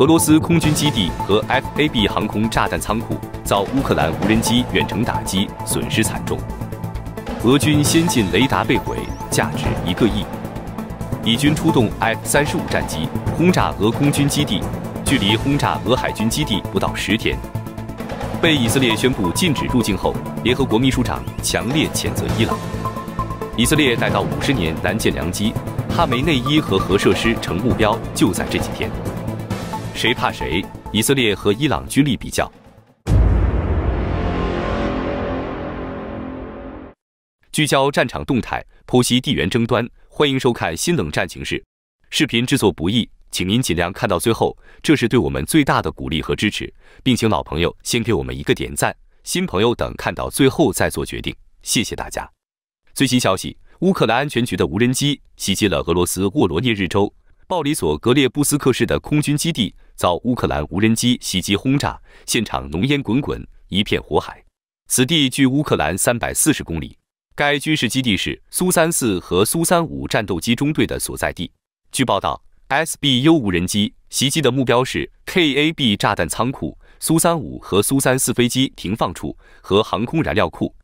俄罗斯空军基地和 FAB 航空炸弹仓库遭乌克兰无人机远程打击，损失惨重。俄军先进雷达被毁，价值一个亿。以军出动 F 三十五战机轰炸俄空军基地，距离轰炸俄海军基地不到十天。被以色列宣布禁止入境后，联合国秘书长强烈谴责伊朗。以色列待到五十年难见良机，哈梅内伊和核设施成目标，就在这几天。谁怕谁？以色列和伊朗军力比较，聚焦战场动态，剖析地缘争端。欢迎收看《新冷战形势》。视频制作不易，请您尽量看到最后，这是对我们最大的鼓励和支持。并请老朋友先给我们一个点赞，新朋友等看到最后再做决定。谢谢大家。最新消息：乌克兰安全局的无人机袭击了俄罗斯沃罗涅日州鲍里索格列布斯克市的空军基地。遭乌克兰无人机袭击轰炸，现场浓烟滚滚，一片火海。此地距乌克兰三百四十公里，该军事基地是苏三四和苏三五战斗机中队的所在地。据报道，SBU 无人机袭击的目标是 KAB 炸弹仓库、苏三五和苏三四飞机停放处和航空燃料库。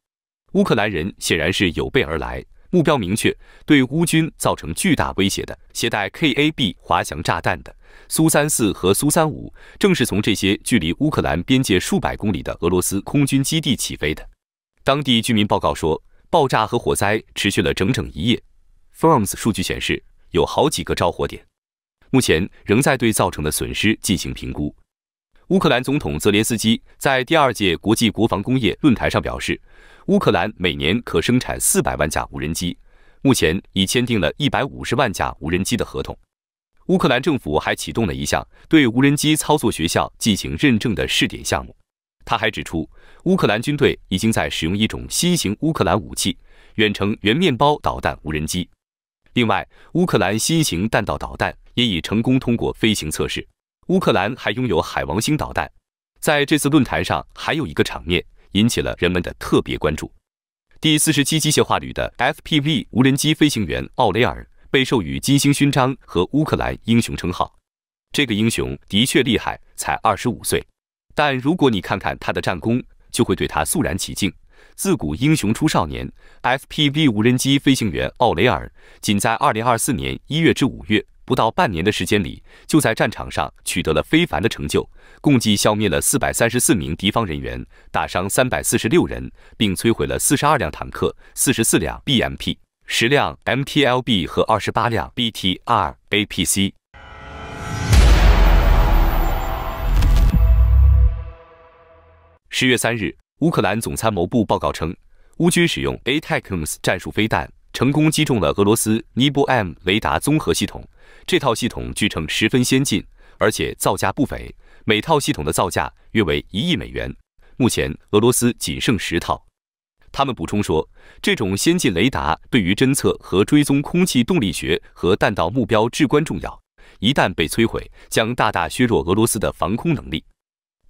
乌克兰人显然是有备而来，目标明确，对乌军造成巨大威胁的携带 KAB 滑翔炸弹的。苏三四和苏三五正是从这些距离乌克兰边界数百公里的俄罗斯空军基地起飞的。当地居民报告说，爆炸和火灾持续了整整一夜。Firms 数据显示，有好几个着火点，目前仍在对造成的损失进行评估。乌克兰总统泽连斯基在第二届国际国防工业论坛上表示，乌克兰每年可生产四百万架无人机，目前已签订了一百五十万架无人机的合同。乌克兰政府还启动了一项对无人机操作学校进行认证的试点项目。他还指出，乌克兰军队已经在使用一种新型乌克兰武器——远程圆面包导弹无人机。另外，乌克兰新型弹道导弹也已成功通过飞行测试。乌克兰还拥有海王星导弹。在这次论坛上，还有一个场面引起了人们的特别关注：第四十七机械化旅的 FPV 无人机飞行员奥雷尔。被授予金星勋章和乌克兰英雄称号，这个英雄的确厉害，才二十五岁。但如果你看看他的战功，就会对他肃然起敬。自古英雄出少年，FPV 无人机飞行员奥雷尔仅在2024年一月至五月不到半年的时间里，就在战场上取得了非凡的成就，共计消灭了434名敌方人员，打伤346人，并摧毁了42辆坦克、44辆 BMP。十辆 MTLB 和二十八辆 BTR APC。十月三日，乌克兰总参谋部报告称，乌军使用 Atacms 战术飞弹成功击中了俄罗斯 n i m 雷达综合系统。这套系统据称十分先进，而且造价不菲，每套系统的造价约为一亿美元。目前，俄罗斯仅剩十套。他们补充说，这种先进雷达对于侦测和追踪空气动力学和弹道目标至关重要。一旦被摧毁，将大大削弱俄罗斯的防空能力。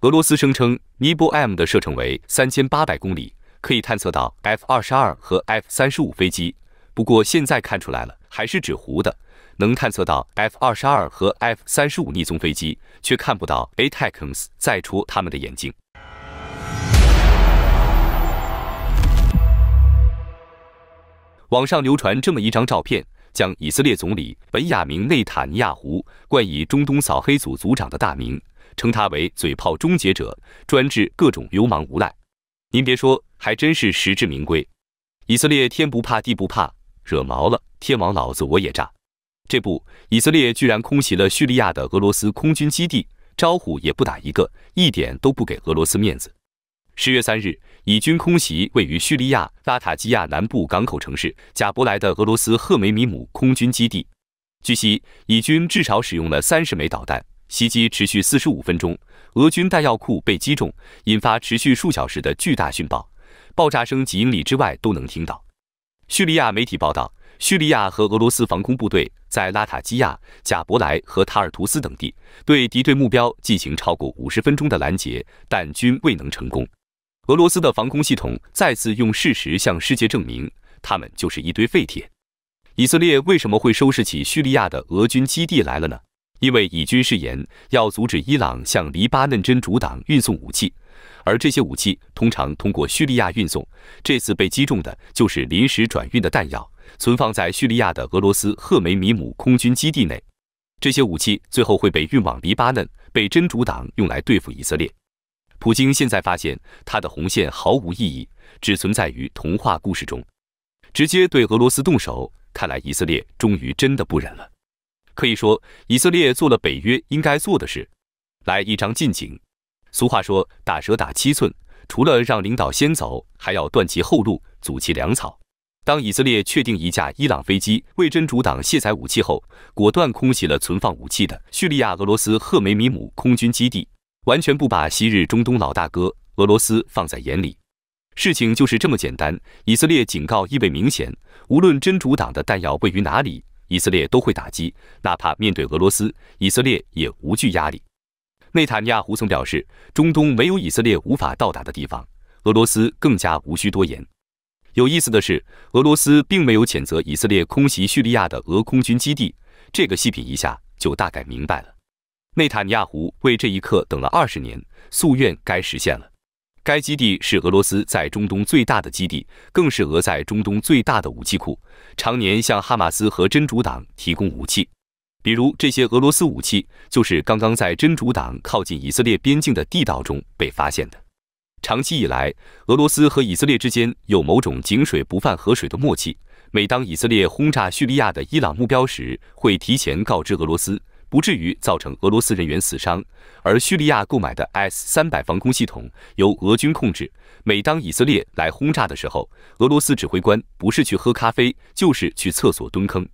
俄罗斯声称，尼波 M 的射程为三千八百公里，可以探测到 F 二十二和 F 三十五飞机。不过现在看出来了，还是纸糊的，能探测到 F 二十二和 F 三十五逆风飞机，却看不到 a t a c o s 再戳他们的眼睛。网上流传这么一张照片，将以色列总理本雅明内塔尼亚胡冠以“中东扫黑组组长”的大名，称他为“嘴炮终结者”，专治各种流氓无赖。您别说，还真是实至名归。以色列天不怕地不怕，惹毛了天王老子我也炸。这不，以色列居然空袭了叙利亚的俄罗斯空军基地，招呼也不打一个，一点都不给俄罗斯面子。十月三日。以军空袭位于叙利亚拉塔基亚南部港口城市贾伯莱的俄罗斯赫梅米姆空军基地。据悉，以军至少使用了三十枚导弹，袭击持续四十五分钟。俄军弹药库被击中，引发持续数小时的巨大讯爆，爆炸声几英里之外都能听到。叙利亚媒体报道，叙利亚和俄罗斯防空部队在拉塔基亚、贾伯莱和塔尔图斯等地对敌对目标进行超过五十分钟的拦截，但均未能成功。俄罗斯的防空系统再次用事实向世界证明，他们就是一堆废铁。以色列为什么会收拾起叙利亚的俄军基地来了呢？因为以军誓言要阻止伊朗向黎巴嫩真主党运送武器，而这些武器通常通过叙利亚运送。这次被击中的就是临时转运的弹药，存放在叙利亚的俄罗斯赫梅米姆空军基地内。这些武器最后会被运往黎巴嫩，被真主党用来对付以色列。普京现在发现他的红线毫无意义，只存在于童话故事中。直接对俄罗斯动手，看来以色列终于真的不忍了。可以说，以色列做了北约应该做的事。来一张近景。俗话说，打蛇打七寸，除了让领导先走，还要断其后路，阻其粮草。当以色列确定一架伊朗飞机为真主党卸载武器后，果断空袭了存放武器的叙利亚俄罗斯赫梅米姆空军基地。完全不把昔日中东老大哥俄罗斯放在眼里，事情就是这么简单。以色列警告意味明显，无论真主党的弹药位于哪里，以色列都会打击，哪怕面对俄罗斯，以色列也无惧压力。内塔尼亚胡曾表示，中东没有以色列无法到达的地方，俄罗斯更加无需多言。有意思的是，俄罗斯并没有谴责以色列空袭叙利亚的俄空军基地，这个细品一下就大概明白了。内塔尼亚胡为这一刻等了二十年，夙愿该实现了。该基地是俄罗斯在中东最大的基地，更是俄在中东最大的武器库，常年向哈马斯和真主党提供武器。比如这些俄罗斯武器，就是刚刚在真主党靠近以色列边境的地道中被发现的。长期以来，俄罗斯和以色列之间有某种井水不犯河水的默契，每当以色列轰炸叙利亚的伊朗目标时，会提前告知俄罗斯。不至于造成俄罗斯人员死伤，而叙利亚购买的 S 三百防空系统由俄军控制。每当以色列来轰炸的时候，俄罗斯指挥官不是去喝咖啡，就是去厕所蹲坑。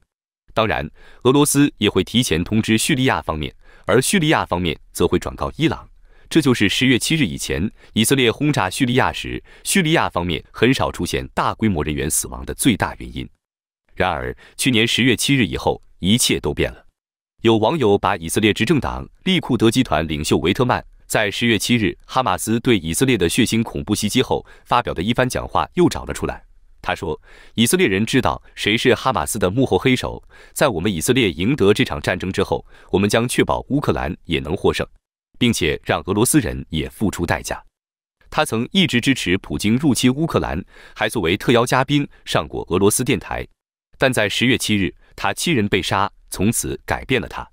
当然，俄罗斯也会提前通知叙利亚方面，而叙利亚方面则会转告伊朗。这就是十月七日以前，以色列轰炸叙利亚时，叙利亚方面很少出现大规模人员死亡的最大原因。然而，去年十月七日以后，一切都变了。有网友把以色列执政党利库德集团领袖维特曼在十月七日哈马斯对以色列的血腥恐怖袭击后发表的一番讲话又找了出来。他说：“以色列人知道谁是哈马斯的幕后黑手。在我们以色列赢得这场战争之后，我们将确保乌克兰也能获胜，并且让俄罗斯人也付出代价。”他曾一直支持普京入侵乌克兰，还作为特邀嘉宾上过俄罗斯电台，但在十月七日，他亲人被杀。从此改变了他。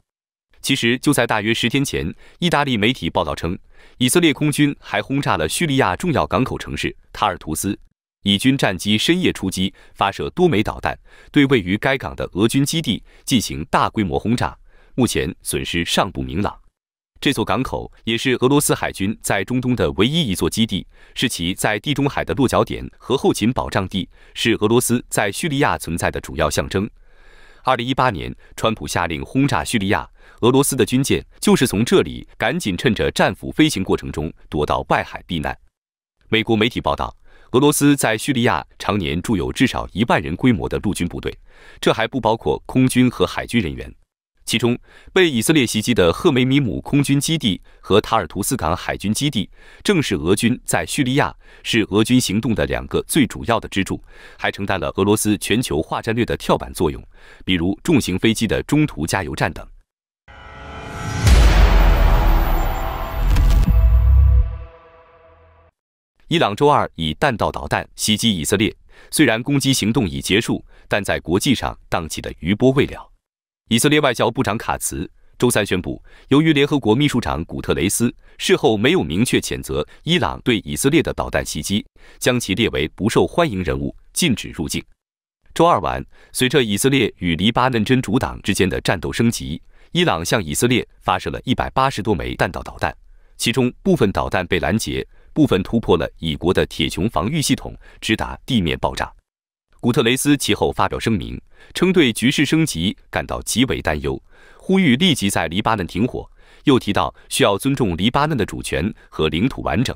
其实，就在大约十天前，意大利媒体报道称，以色列空军还轰炸了叙利亚重要港口城市塔尔图斯。以军战机深夜出击，发射多枚导弹，对位于该港的俄军基地进行大规模轰炸。目前损失尚不明朗。这座港口也是俄罗斯海军在中东的唯一一座基地，是其在地中海的落脚点和后勤保障地，是俄罗斯在叙利亚存在的主要象征。二零一八年，川普下令轰炸叙利亚，俄罗斯的军舰就是从这里赶紧趁着战斧飞行过程中躲到外海避难。美国媒体报道，俄罗斯在叙利亚常年驻有至少一万人规模的陆军部队，这还不包括空军和海军人员。其中被以色列袭击的赫梅米姆空军基地和塔尔图斯港海军基地，正是俄军在叙利亚是俄军行动的两个最主要的支柱，还承担了俄罗斯全球化战略的跳板作用，比如重型飞机的中途加油站等。伊朗周二以弹道导弹袭击以色列，虽然攻击行动已结束，但在国际上荡起的余波未了。以色列外交部长卡茨周三宣布，由于联合国秘书长古特雷斯事后没有明确谴责伊朗对以色列的导弹袭击，将其列为不受欢迎人物，禁止入境。周二晚，随着以色列与黎巴嫩真主党之间的战斗升级，伊朗向以色列发射了一百八十多枚弹道导弹，其中部分导弹被拦截，部分突破了以国的铁穹防御系统，直达地面爆炸。古特雷斯其后发表声明，称对局势升级感到极为担忧，呼吁立即在黎巴嫩停火。又提到需要尊重黎巴嫩的主权和领土完整。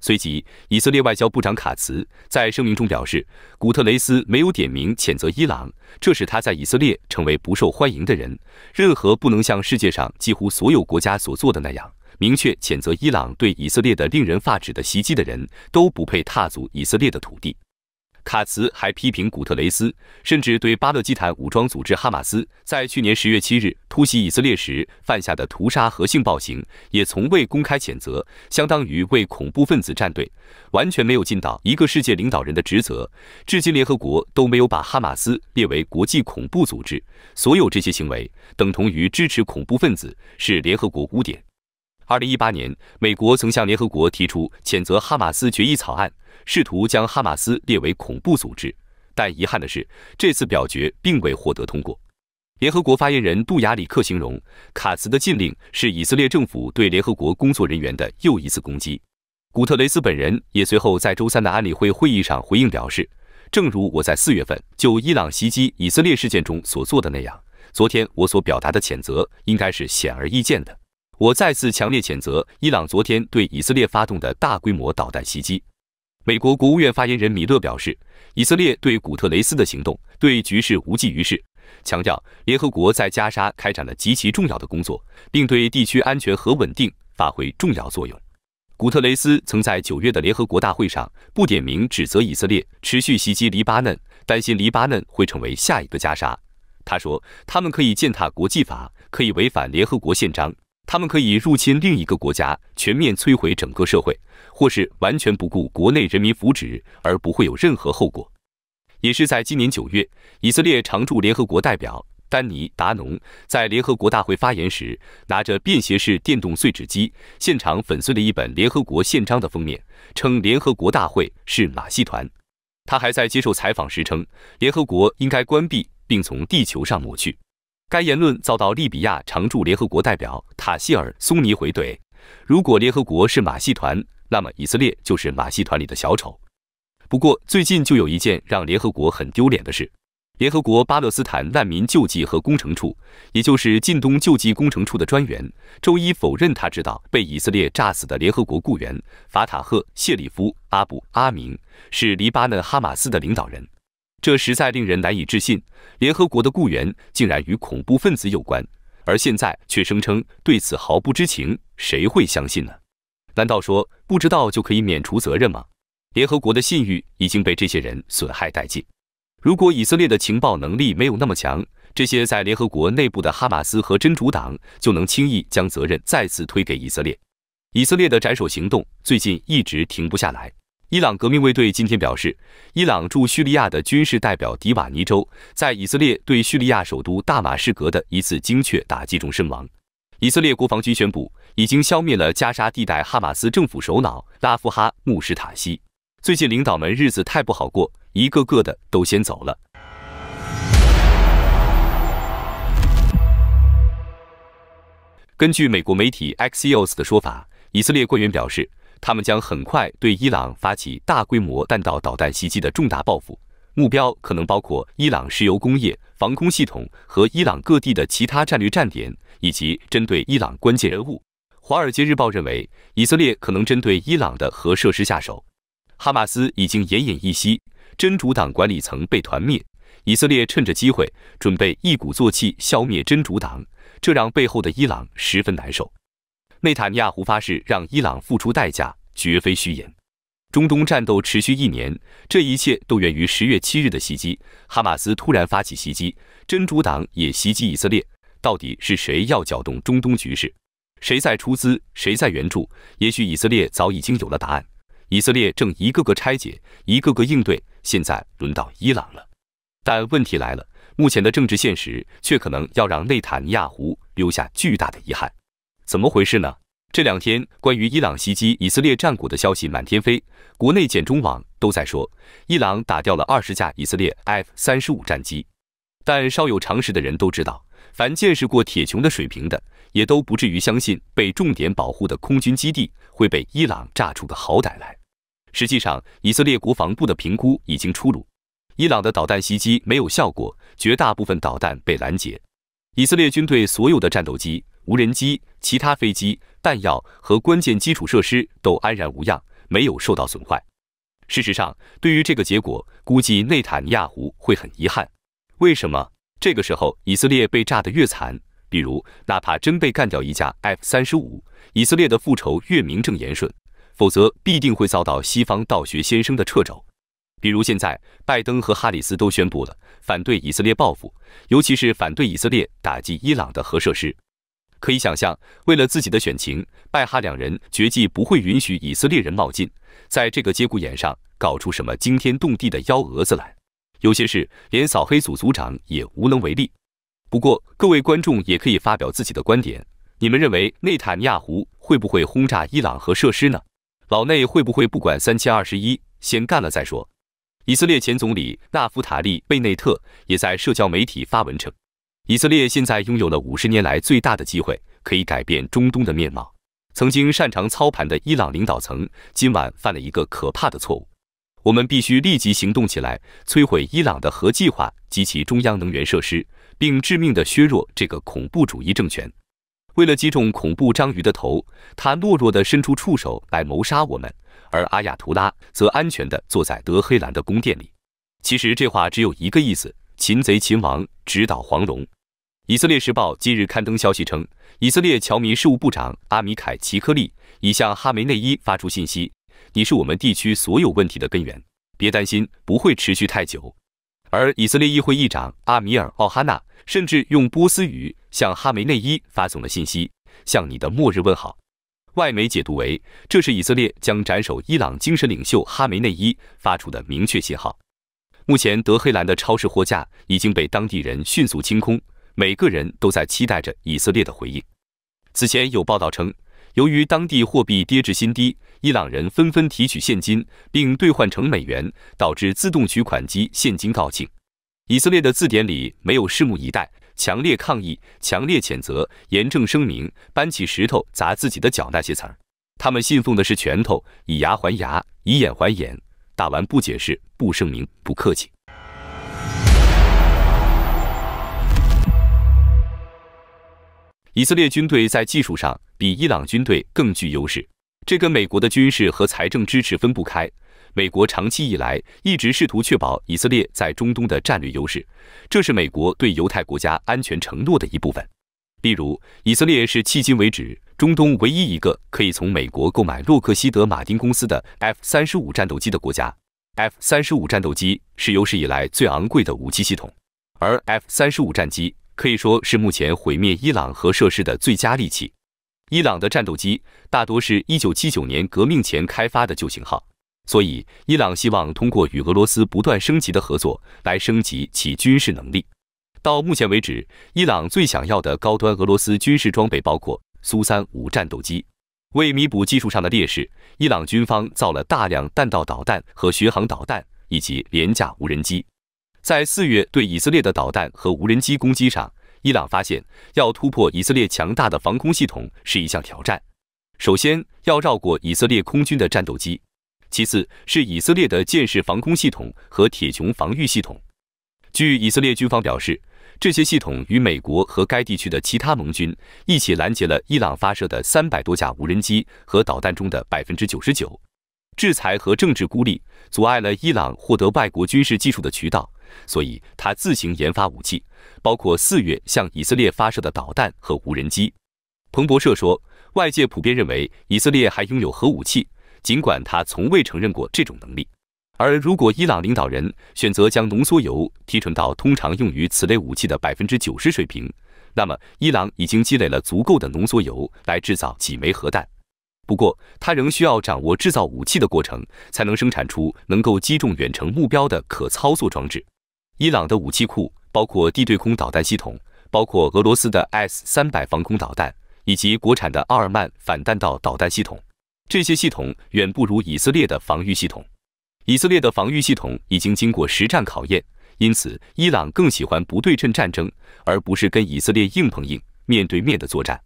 随即，以色列外交部长卡茨在声明中表示，古特雷斯没有点名谴责伊朗，这使他在以色列成为不受欢迎的人。任何不能像世界上几乎所有国家所做的那样，明确谴责伊朗对以色列的令人发指的袭击的人，都不配踏足以色列的土地。卡茨还批评古特雷斯，甚至对巴勒斯坦武装组织哈马斯在去年十月七日突袭以色列时犯下的屠杀和性暴行也从未公开谴责，相当于为恐怖分子站队，完全没有尽到一个世界领导人的职责。至今，联合国都没有把哈马斯列为国际恐怖组织。所有这些行为等同于支持恐怖分子，是联合国污点。二零一八年，美国曾向联合国提出谴责哈马斯决议草案，试图将哈马斯列为恐怖组织，但遗憾的是，这次表决并未获得通过。联合国发言人杜雅里克形容卡茨的禁令是以色列政府对联合国工作人员的又一次攻击。古特雷斯本人也随后在周三的安理会会议上回应表示：“正如我在四月份就伊朗袭击以色列事件中所做的那样，昨天我所表达的谴责应该是显而易见的。”我再次强烈谴责伊朗昨天对以色列发动的大规模导弹袭击。美国国务院发言人米勒表示，以色列对古特雷斯的行动对局势无济于事，强调联合国在加沙开展了极其重要的工作，并对地区安全和稳定发挥重要作用。古特雷斯曾在九月的联合国大会上不点名指责以色列持续袭击黎巴嫩，担心黎巴嫩会成为下一个加沙。他说，他们可以践踏国际法，可以违反联合国宪章。他们可以入侵另一个国家，全面摧毁整个社会，或是完全不顾国内人民福祉，而不会有任何后果。也是在今年九月，以色列常驻联合国代表丹尼达农在联合国大会发言时，拿着便携式电动碎纸机，现场粉碎了一本联合国宪章的封面，称联合国大会是马戏团。他还在接受采访时称，联合国应该关闭并从地球上抹去。该言论遭到利比亚常驻联合国代表塔希尔·松尼回怼：“如果联合国是马戏团，那么以色列就是马戏团里的小丑。”不过，最近就有一件让联合国很丢脸的事：联合国巴勒斯坦难民救济和工程处，也就是近东救济工程处的专员，周一否认他知道被以色列炸死的联合国雇员法塔赫·谢里夫·阿布·阿明是黎巴嫩哈马斯的领导人。这实在令人难以置信，联合国的雇员竟然与恐怖分子有关，而现在却声称对此毫不知情，谁会相信呢？难道说不知道就可以免除责任吗？联合国的信誉已经被这些人损害殆尽。如果以色列的情报能力没有那么强，这些在联合国内部的哈马斯和真主党就能轻易将责任再次推给以色列。以色列的斩首行动最近一直停不下来。伊朗革命卫队今天表示，伊朗驻叙利亚的军事代表迪瓦尼州在以色列对叙利亚首都大马士革的一次精确打击中身亡。以色列国防军宣布，已经消灭了加沙地带哈马斯政府首脑拉夫哈穆什塔西。最近领导们日子太不好过，一个个的都先走了。根据美国媒体 Axios 的说法，以色列官员表示。他们将很快对伊朗发起大规模弹道导弹袭击的重大报复，目标可能包括伊朗石油工业、防空系统和伊朗各地的其他战略站点，以及针对伊朗关键人物。《华尔街日报》认为，以色列可能针对伊朗的核设施下手。哈马斯已经奄奄一息，真主党管理层被团灭，以色列趁着机会准备一鼓作气消灭真主党，这让背后的伊朗十分难受。内塔尼亚胡发誓让伊朗付出代价，绝非虚言。中东战斗持续一年，这一切都源于十月七日的袭击。哈马斯突然发起袭击，真主党也袭击以色列，到底是谁要搅动中东局势？谁在出资？谁在援助？也许以色列早已经有了答案。以色列正一个个拆解，一个个应对。现在轮到伊朗了，但问题来了，目前的政治现实却可能要让内塔尼亚胡留下巨大的遗憾。怎么回事呢？这两天关于伊朗袭击以色列战果的消息满天飞，国内简中网都在说伊朗打掉了二十架以色列 F 三十五战机，但稍有常识的人都知道，凡见识过铁穹的水平的，也都不至于相信被重点保护的空军基地会被伊朗炸出个好歹来。实际上，以色列国防部的评估已经出炉，伊朗的导弹袭击没有效果，绝大部分导弹被拦截，以色列军队所有的战斗机。无人机、其他飞机、弹药和关键基础设施都安然无恙，没有受到损坏。事实上，对于这个结果，估计内塔尼亚胡会很遗憾。为什么这个时候以色列被炸得越惨？比如，哪怕真被干掉一架 F 三十五，以色列的复仇越名正言顺，否则必定会遭到西方道学先生的掣肘。比如现在，拜登和哈里斯都宣布了反对以色列报复，尤其是反对以色列打击伊朗的核设施。可以想象，为了自己的选情，拜哈两人决计不会允许以色列人冒进，在这个节骨眼上搞出什么惊天动地的幺蛾子来。有些事连扫黑组组长也无能为力。不过，各位观众也可以发表自己的观点，你们认为内塔尼亚胡会不会轰炸伊朗核设施呢？老内会不会不管三七二十一先干了再说？以色列前总理纳夫塔利·贝内特也在社交媒体发文称。以色列现在拥有了五十年来最大的机会，可以改变中东的面貌。曾经擅长操盘的伊朗领导层今晚犯了一个可怕的错误。我们必须立即行动起来，摧毁伊朗的核计划及其中央能源设施，并致命地削弱这个恐怖主义政权。为了击中恐怖章鱼的头，他懦弱地伸出触手来谋杀我们，而阿亚图拉则安全地坐在德黑兰的宫殿里。其实这话只有一个意思：擒贼擒王，直捣黄龙。以色列时报今日刊登消息称，以色列侨民事务部长阿米凯·齐科利已向哈梅内伊发出信息：“你是我们地区所有问题的根源，别担心，不会持续太久。”而以色列议会议长阿米尔·奥哈纳甚至用波斯语向哈梅内伊发送了信息：“向你的末日问好。”外媒解读为，这是以色列将斩首伊朗精神领袖哈梅内伊发出的明确信号。目前，德黑兰的超市货架已经被当地人迅速清空。每个人都在期待着以色列的回应。此前有报道称，由于当地货币跌至新低，伊朗人纷纷提取现金并兑换成美元，导致自动取款机现金告罄。以色列的字典里没有“拭目以待”“强烈抗议”“强烈谴责”“严正声明”“搬起石头砸自己的脚”那些词儿。他们信奉的是拳头，以牙还牙，以眼还眼，打完不解释，不声明，不客气。以色列军队在技术上比伊朗军队更具优势，这跟美国的军事和财政支持分不开。美国长期以来一直试图确保以色列在中东的战略优势，这是美国对犹太国家安全承诺的一部分。例如，以色列是迄今为止中东唯一一个可以从美国购买洛克希德马丁公司的 F 三十五战斗机的国家。F 三十五战斗机是有史以来最昂贵的武器系统，而 F 三十五战机。可以说是目前毁灭伊朗核设施的最佳利器。伊朗的战斗机大多是一九七九年革命前开发的旧型号，所以伊朗希望通过与俄罗斯不断升级的合作来升级其军事能力。到目前为止，伊朗最想要的高端俄罗斯军事装备包括苏三五战斗机。为弥补技术上的劣势，伊朗军方造了大量弹道导弹和巡航导弹，以及廉价无人机。在四月对以色列的导弹和无人机攻击上，伊朗发现要突破以色列强大的防空系统是一项挑战。首先，要绕过以色列空军的战斗机；其次，是以色列的舰式防空系统和铁穹防御系统。据以色列军方表示，这些系统与美国和该地区的其他盟军一起拦截了伊朗发射的三百多架无人机和导弹中的百分之九十九。制裁和政治孤立阻碍了伊朗获得外国军事技术的渠道。所以，他自行研发武器，包括四月向以色列发射的导弹和无人机。彭博社说，外界普遍认为以色列还拥有核武器，尽管他从未承认过这种能力。而如果伊朗领导人选择将浓缩铀提纯到通常用于此类武器的百分之九十水平，那么伊朗已经积累了足够的浓缩铀来制造几枚核弹。不过，他仍需要掌握制造武器的过程，才能生产出能够击中远程目标的可操作装置。伊朗的武器库包括地对空导弹系统，包括俄罗斯的 S 三百防空导弹，以及国产的奥尔曼反弹道导弹系统。这些系统远不如以色列的防御系统。以色列的防御系统已经经过实战考验，因此伊朗更喜欢不对称战争，而不是跟以色列硬碰硬、面对面的作战。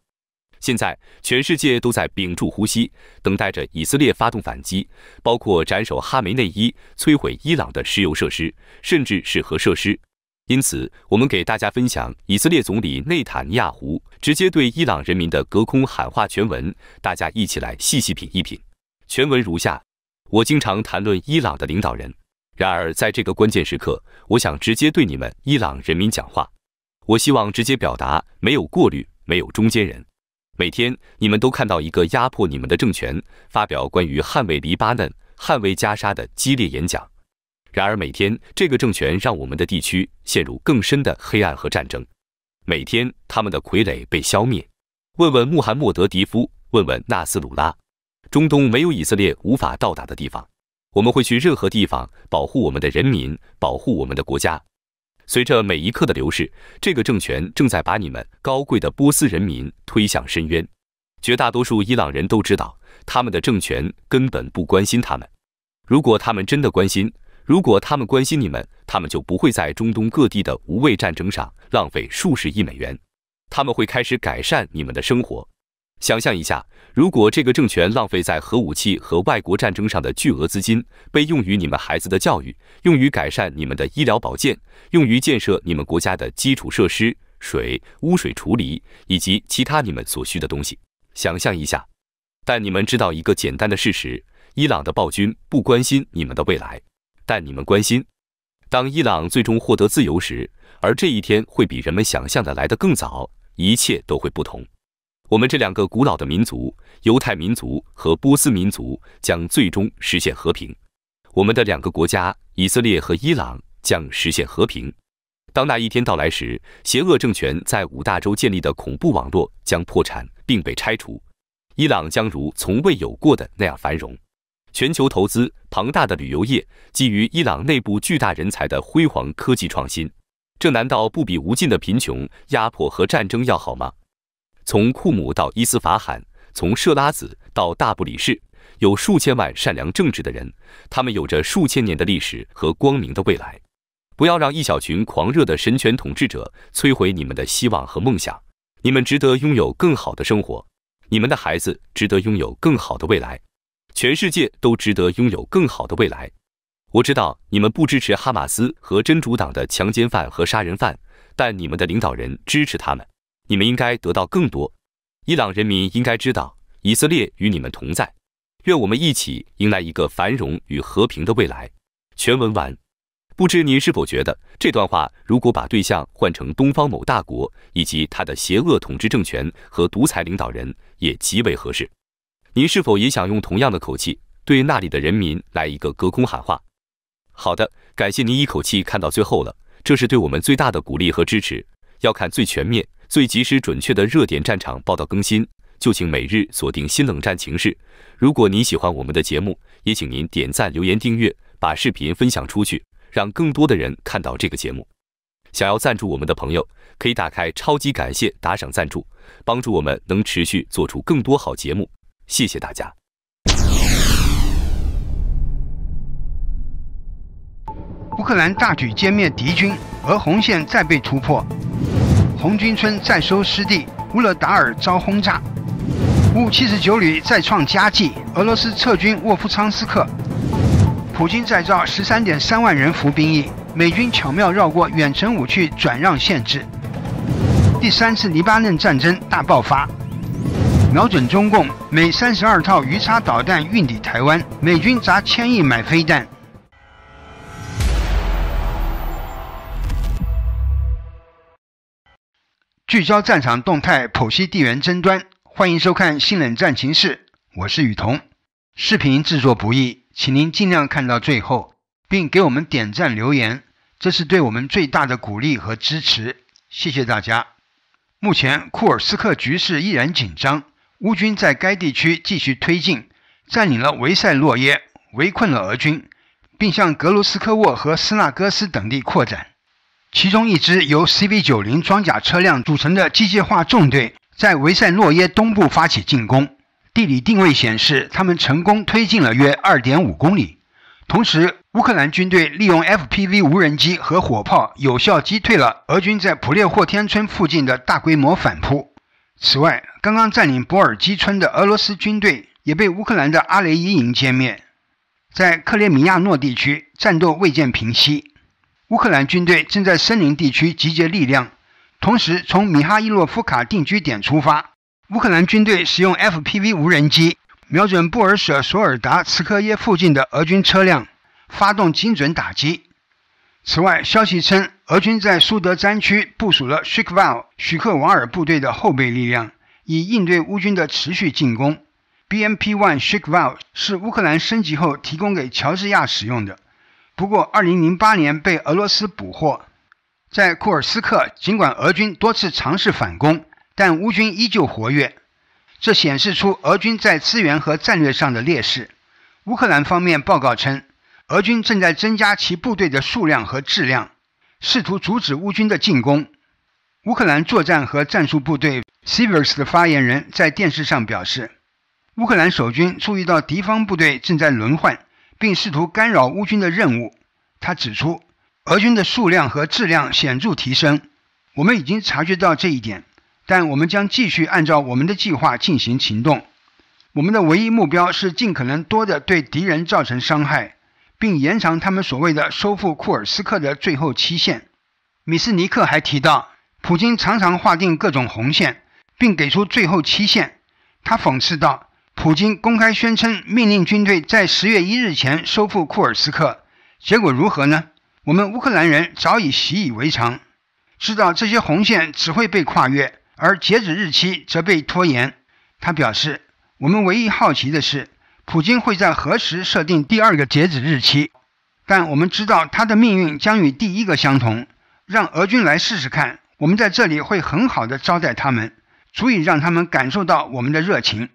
现在全世界都在屏住呼吸，等待着以色列发动反击，包括斩首哈梅内伊，摧毁伊朗的石油设施，甚至是核设施。因此，我们给大家分享以色列总理内塔尼亚胡直接对伊朗人民的隔空喊话全文，大家一起来细细品一品。全文如下：我经常谈论伊朗的领导人，然而在这个关键时刻，我想直接对你们伊朗人民讲话。我希望直接表达，没有过滤，没有中间人。每天，你们都看到一个压迫你们的政权发表关于捍卫黎巴嫩、捍卫加沙的激烈演讲。然而，每天这个政权让我们的地区陷入更深的黑暗和战争。每天，他们的傀儡被消灭。问问穆罕默德·迪夫，问问纳斯鲁拉。中东没有以色列无法到达的地方。我们会去任何地方保护我们的人民，保护我们的国家。随着每一刻的流逝，这个政权正在把你们高贵的波斯人民推向深渊。绝大多数伊朗人都知道，他们的政权根本不关心他们。如果他们真的关心，如果他们关心你们，他们就不会在中东各地的无谓战争上浪费数十亿美元。他们会开始改善你们的生活。想象一下，如果这个政权浪费在核武器和外国战争上的巨额资金，被用于你们孩子的教育，用于改善你们的医疗保健，用于建设你们国家的基础设施、水、污水处理以及其他你们所需的东西。想象一下，但你们知道一个简单的事实：伊朗的暴君不关心你们的未来，但你们关心。当伊朗最终获得自由时，而这一天会比人们想象的来得更早，一切都会不同。我们这两个古老的民族，犹太民族和波斯民族，将最终实现和平。我们的两个国家，以色列和伊朗，将实现和平。当那一天到来时，邪恶政权在五大洲建立的恐怖网络将破产并被拆除。伊朗将如从未有过的那样繁荣。全球投资庞大的旅游业，基于伊朗内部巨大人才的辉煌科技创新，这难道不比无尽的贫穷、压迫和战争要好吗？从库姆到伊斯法罕，从设拉子到大布里士，有数千万善良正直的人，他们有着数千年的历史和光明的未来。不要让一小群狂热的神权统治者摧毁你们的希望和梦想。你们值得拥有更好的生活，你们的孩子值得拥有更好的未来，全世界都值得拥有更好的未来。我知道你们不支持哈马斯和真主党的强奸犯和杀人犯，但你们的领导人支持他们。你们应该得到更多，伊朗人民应该知道，以色列与你们同在，愿我们一起迎来一个繁荣与和平的未来。全文完。不知您是否觉得这段话如果把对象换成东方某大国以及他的邪恶统治政权和独裁领导人，也极为合适？您是否也想用同样的口气对那里的人民来一个隔空喊话？好的，感谢您一口气看到最后了，这是对我们最大的鼓励和支持。要看最全面。最及时准确的热点战场报道更新，就请每日锁定《新冷战情势》。如果您喜欢我们的节目，也请您点赞、留言、订阅，把视频分享出去，让更多的人看到这个节目。想要赞助我们的朋友，可以打开“超级感谢”打赏赞助，帮助我们能持续做出更多好节目。谢谢大家！乌克兰大举歼灭敌军，而红线再被突破。红军村再收失地，乌勒达尔遭轰炸；乌七十九旅再创佳绩；俄罗斯撤军沃夫昌斯克；普京再造十三点三万人服兵役；美军巧妙绕过远程武器转让限制；第三次黎巴嫩战争大爆发，瞄准中共；美三十二套鱼叉导弹运抵台湾；美军砸千亿买飞弹。聚焦战场动态，剖析地缘争端。欢迎收看《新冷战情势》，我是雨桐。视频制作不易，请您尽量看到最后，并给我们点赞留言，这是对我们最大的鼓励和支持。谢谢大家。目前，库尔斯克局势依然紧张，乌军在该地区继续推进，占领了维塞洛耶，围困了俄军，并向格卢斯科沃和斯纳戈斯等地扩展。其中一支由 CV-90 装甲车辆组成的机械化纵队，在维塞诺耶东部发起进攻。地理定位显示，他们成功推进了约2.5公里。同时，乌克兰军队利用 FPV 无人机和火炮，有效击退了俄军在普列霍天村附近的大规模反扑。此外，刚刚占领博尔基村的俄罗斯军队也被乌克兰的阿雷伊营歼灭。在克里米亚诺地区，战斗未见平息。乌克兰军队正在森林地区集结力量，同时从米哈伊洛夫卡定居点出发。乌克兰军队使用 FPV 无人机瞄准布尔舍索尔达茨科耶附近的俄军车辆，发动精准打击。此外，消息称俄军在苏德战区部署了 Shkval i 许克瓦尔部队的后备力量，以应对乌军的持续进攻。BMP-1 Shkval i 是乌克兰升级后提供给乔治亚使用的。不过，2008年被俄罗斯捕获，在库尔斯克，尽管俄军多次尝试反攻，但乌军依旧活跃，这显示出俄军在资源和战略上的劣势。乌克兰方面报告称，俄军正在增加其部队的数量和质量，试图阻止乌军的进攻。乌克兰作战和战术部队 Sivers 的发言人在电视上表示，乌克兰守军注意到敌方部队正在轮换。并试图干扰乌军的任务。他指出，俄军的数量和质量显著提升，我们已经察觉到这一点，但我们将继续按照我们的计划进行行动。我们的唯一目标是尽可能多的对敌人造成伤害，并延长他们所谓的收复库尔斯克的最后期限。米斯尼克还提到，普京常常划定各种红线，并给出最后期限。他讽刺道。普京公开宣称，命令军队在十月一日前收复库尔斯克。结果如何呢？我们乌克兰人早已习以为常，知道这些红线只会被跨越，而截止日期则被拖延。他表示：“我们唯一好奇的是，普京会在何时设定第二个截止日期？但我们知道他的命运将与第一个相同。让俄军来试试看，我们在这里会很好的招待他们，足以让他们感受到我们的热情。”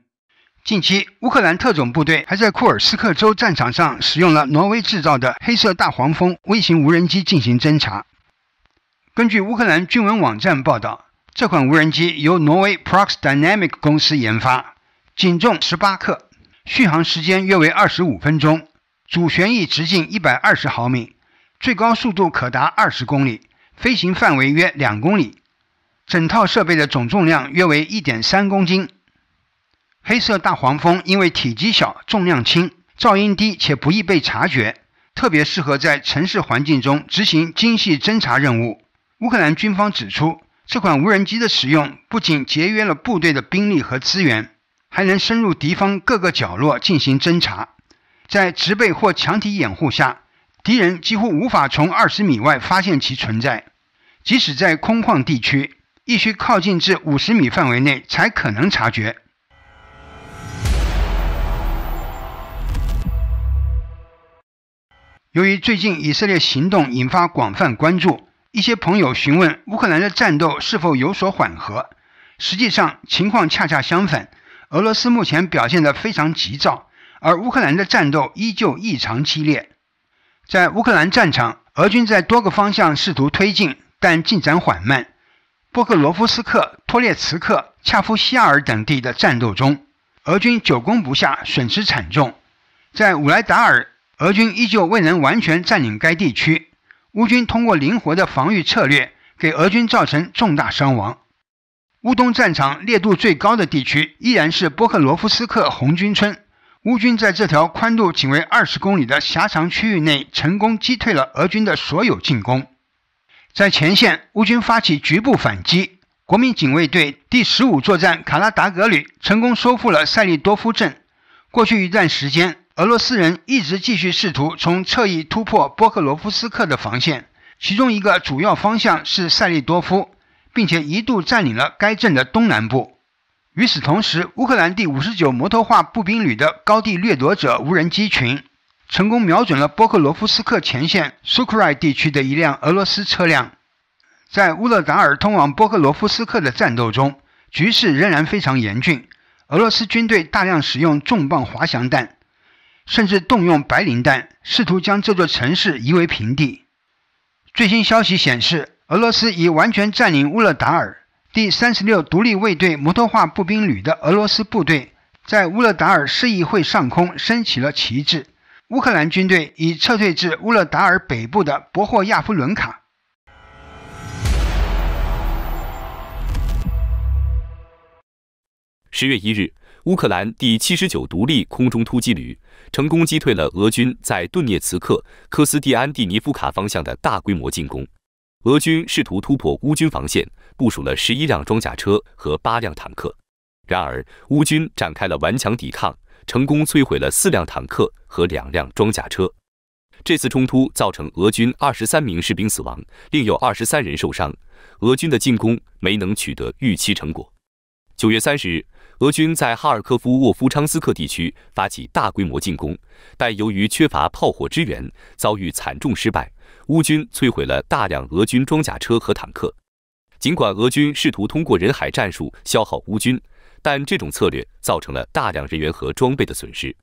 近期，乌克兰特种部队还在库尔斯克州战场上使用了挪威制造的“黑色大黄蜂”微型无人机进行侦查。根据乌克兰军文网站报道，这款无人机由挪威 Prox Dynamic 公司研发，仅重十八克，续航时间约为二十五分钟，主旋翼直径一百二十毫米，最高速度可达二十公里，飞行范围约两公里，整套设备的总重量约为一点三公斤。黑色大黄蜂因为体积小、重量轻、噪音低且不易被察觉，特别适合在城市环境中执行精细侦察任务。乌克兰军方指出，这款无人机的使用不仅节约了部队的兵力和资源，还能深入敌方各个角落进行侦察。在植被或墙体掩护下，敌人几乎无法从二十米外发现其存在；即使在空旷地区，亦需靠近至五十米范围内才可能察觉。由于最近以色列行动引发广泛关注，一些朋友询问乌克兰的战斗是否有所缓和。实际上，情况恰恰相反。俄罗斯目前表现得非常急躁，而乌克兰的战斗依旧异常激烈。在乌克兰战场，俄军在多个方向试图推进，但进展缓慢。波克罗夫斯克、托列茨克、恰夫希尔等地的战斗中，俄军久攻不下，损失惨重。在乌莱达尔。俄军依旧未能完全占领该地区，乌军通过灵活的防御策略给俄军造成重大伤亡。乌东战场烈度最高的地区依然是波克罗夫斯克红军村，乌军在这条宽度仅为二十公里的狭长区域内成功击退了俄军的所有进攻。在前线，乌军发起局部反击，国民警卫队第十五作战卡拉达格旅成功收复了塞利多夫镇。过去一段时间。俄罗斯人一直继续试图从侧翼突破波克罗夫斯克的防线，其中一个主要方向是塞利多夫，并且一度占领了该镇的东南部。与此同时，乌克兰第五十九摩托化步兵旅的“高地掠夺者”无人机群成功瞄准了波克罗夫斯克前线苏库赖地区的一辆俄罗斯车辆。在乌勒达尔通往波克罗夫斯克的战斗中，局势仍然非常严峻。俄罗斯军队大量使用重磅滑翔弹。甚至动用白磷弹，试图将这座城市夷为平地。最新消息显示，俄罗斯已完全占领乌勒达尔。第三十六独立卫队摩托化步兵旅的俄罗斯部队在乌勒达尔市议会上空升起了旗帜。乌克兰军队已撤退至乌勒达尔北部的博霍亚夫伦卡。十月一日，乌克兰第七十九独立空中突击旅。成功击退了俄军在顿涅茨克、科斯蒂安蒂尼夫卡方向的大规模进攻。俄军试图突破乌军防线，部署了十一辆装甲车和八辆坦克。然而，乌军展开了顽强抵抗，成功摧毁了四辆坦克和两辆装甲车。这次冲突造成俄军二十三名士兵死亡，另有二十三人受伤。俄军的进攻没能取得预期成果。九月三十日。俄军在哈尔科夫沃夫昌斯克地区发起大规模进攻，但由于缺乏炮火支援，遭遇惨重失败。乌军摧毁了大量俄军装甲车和坦克。尽管俄军试图通过人海战术消耗乌军，但这种策略造成了大量人员和装备的损失。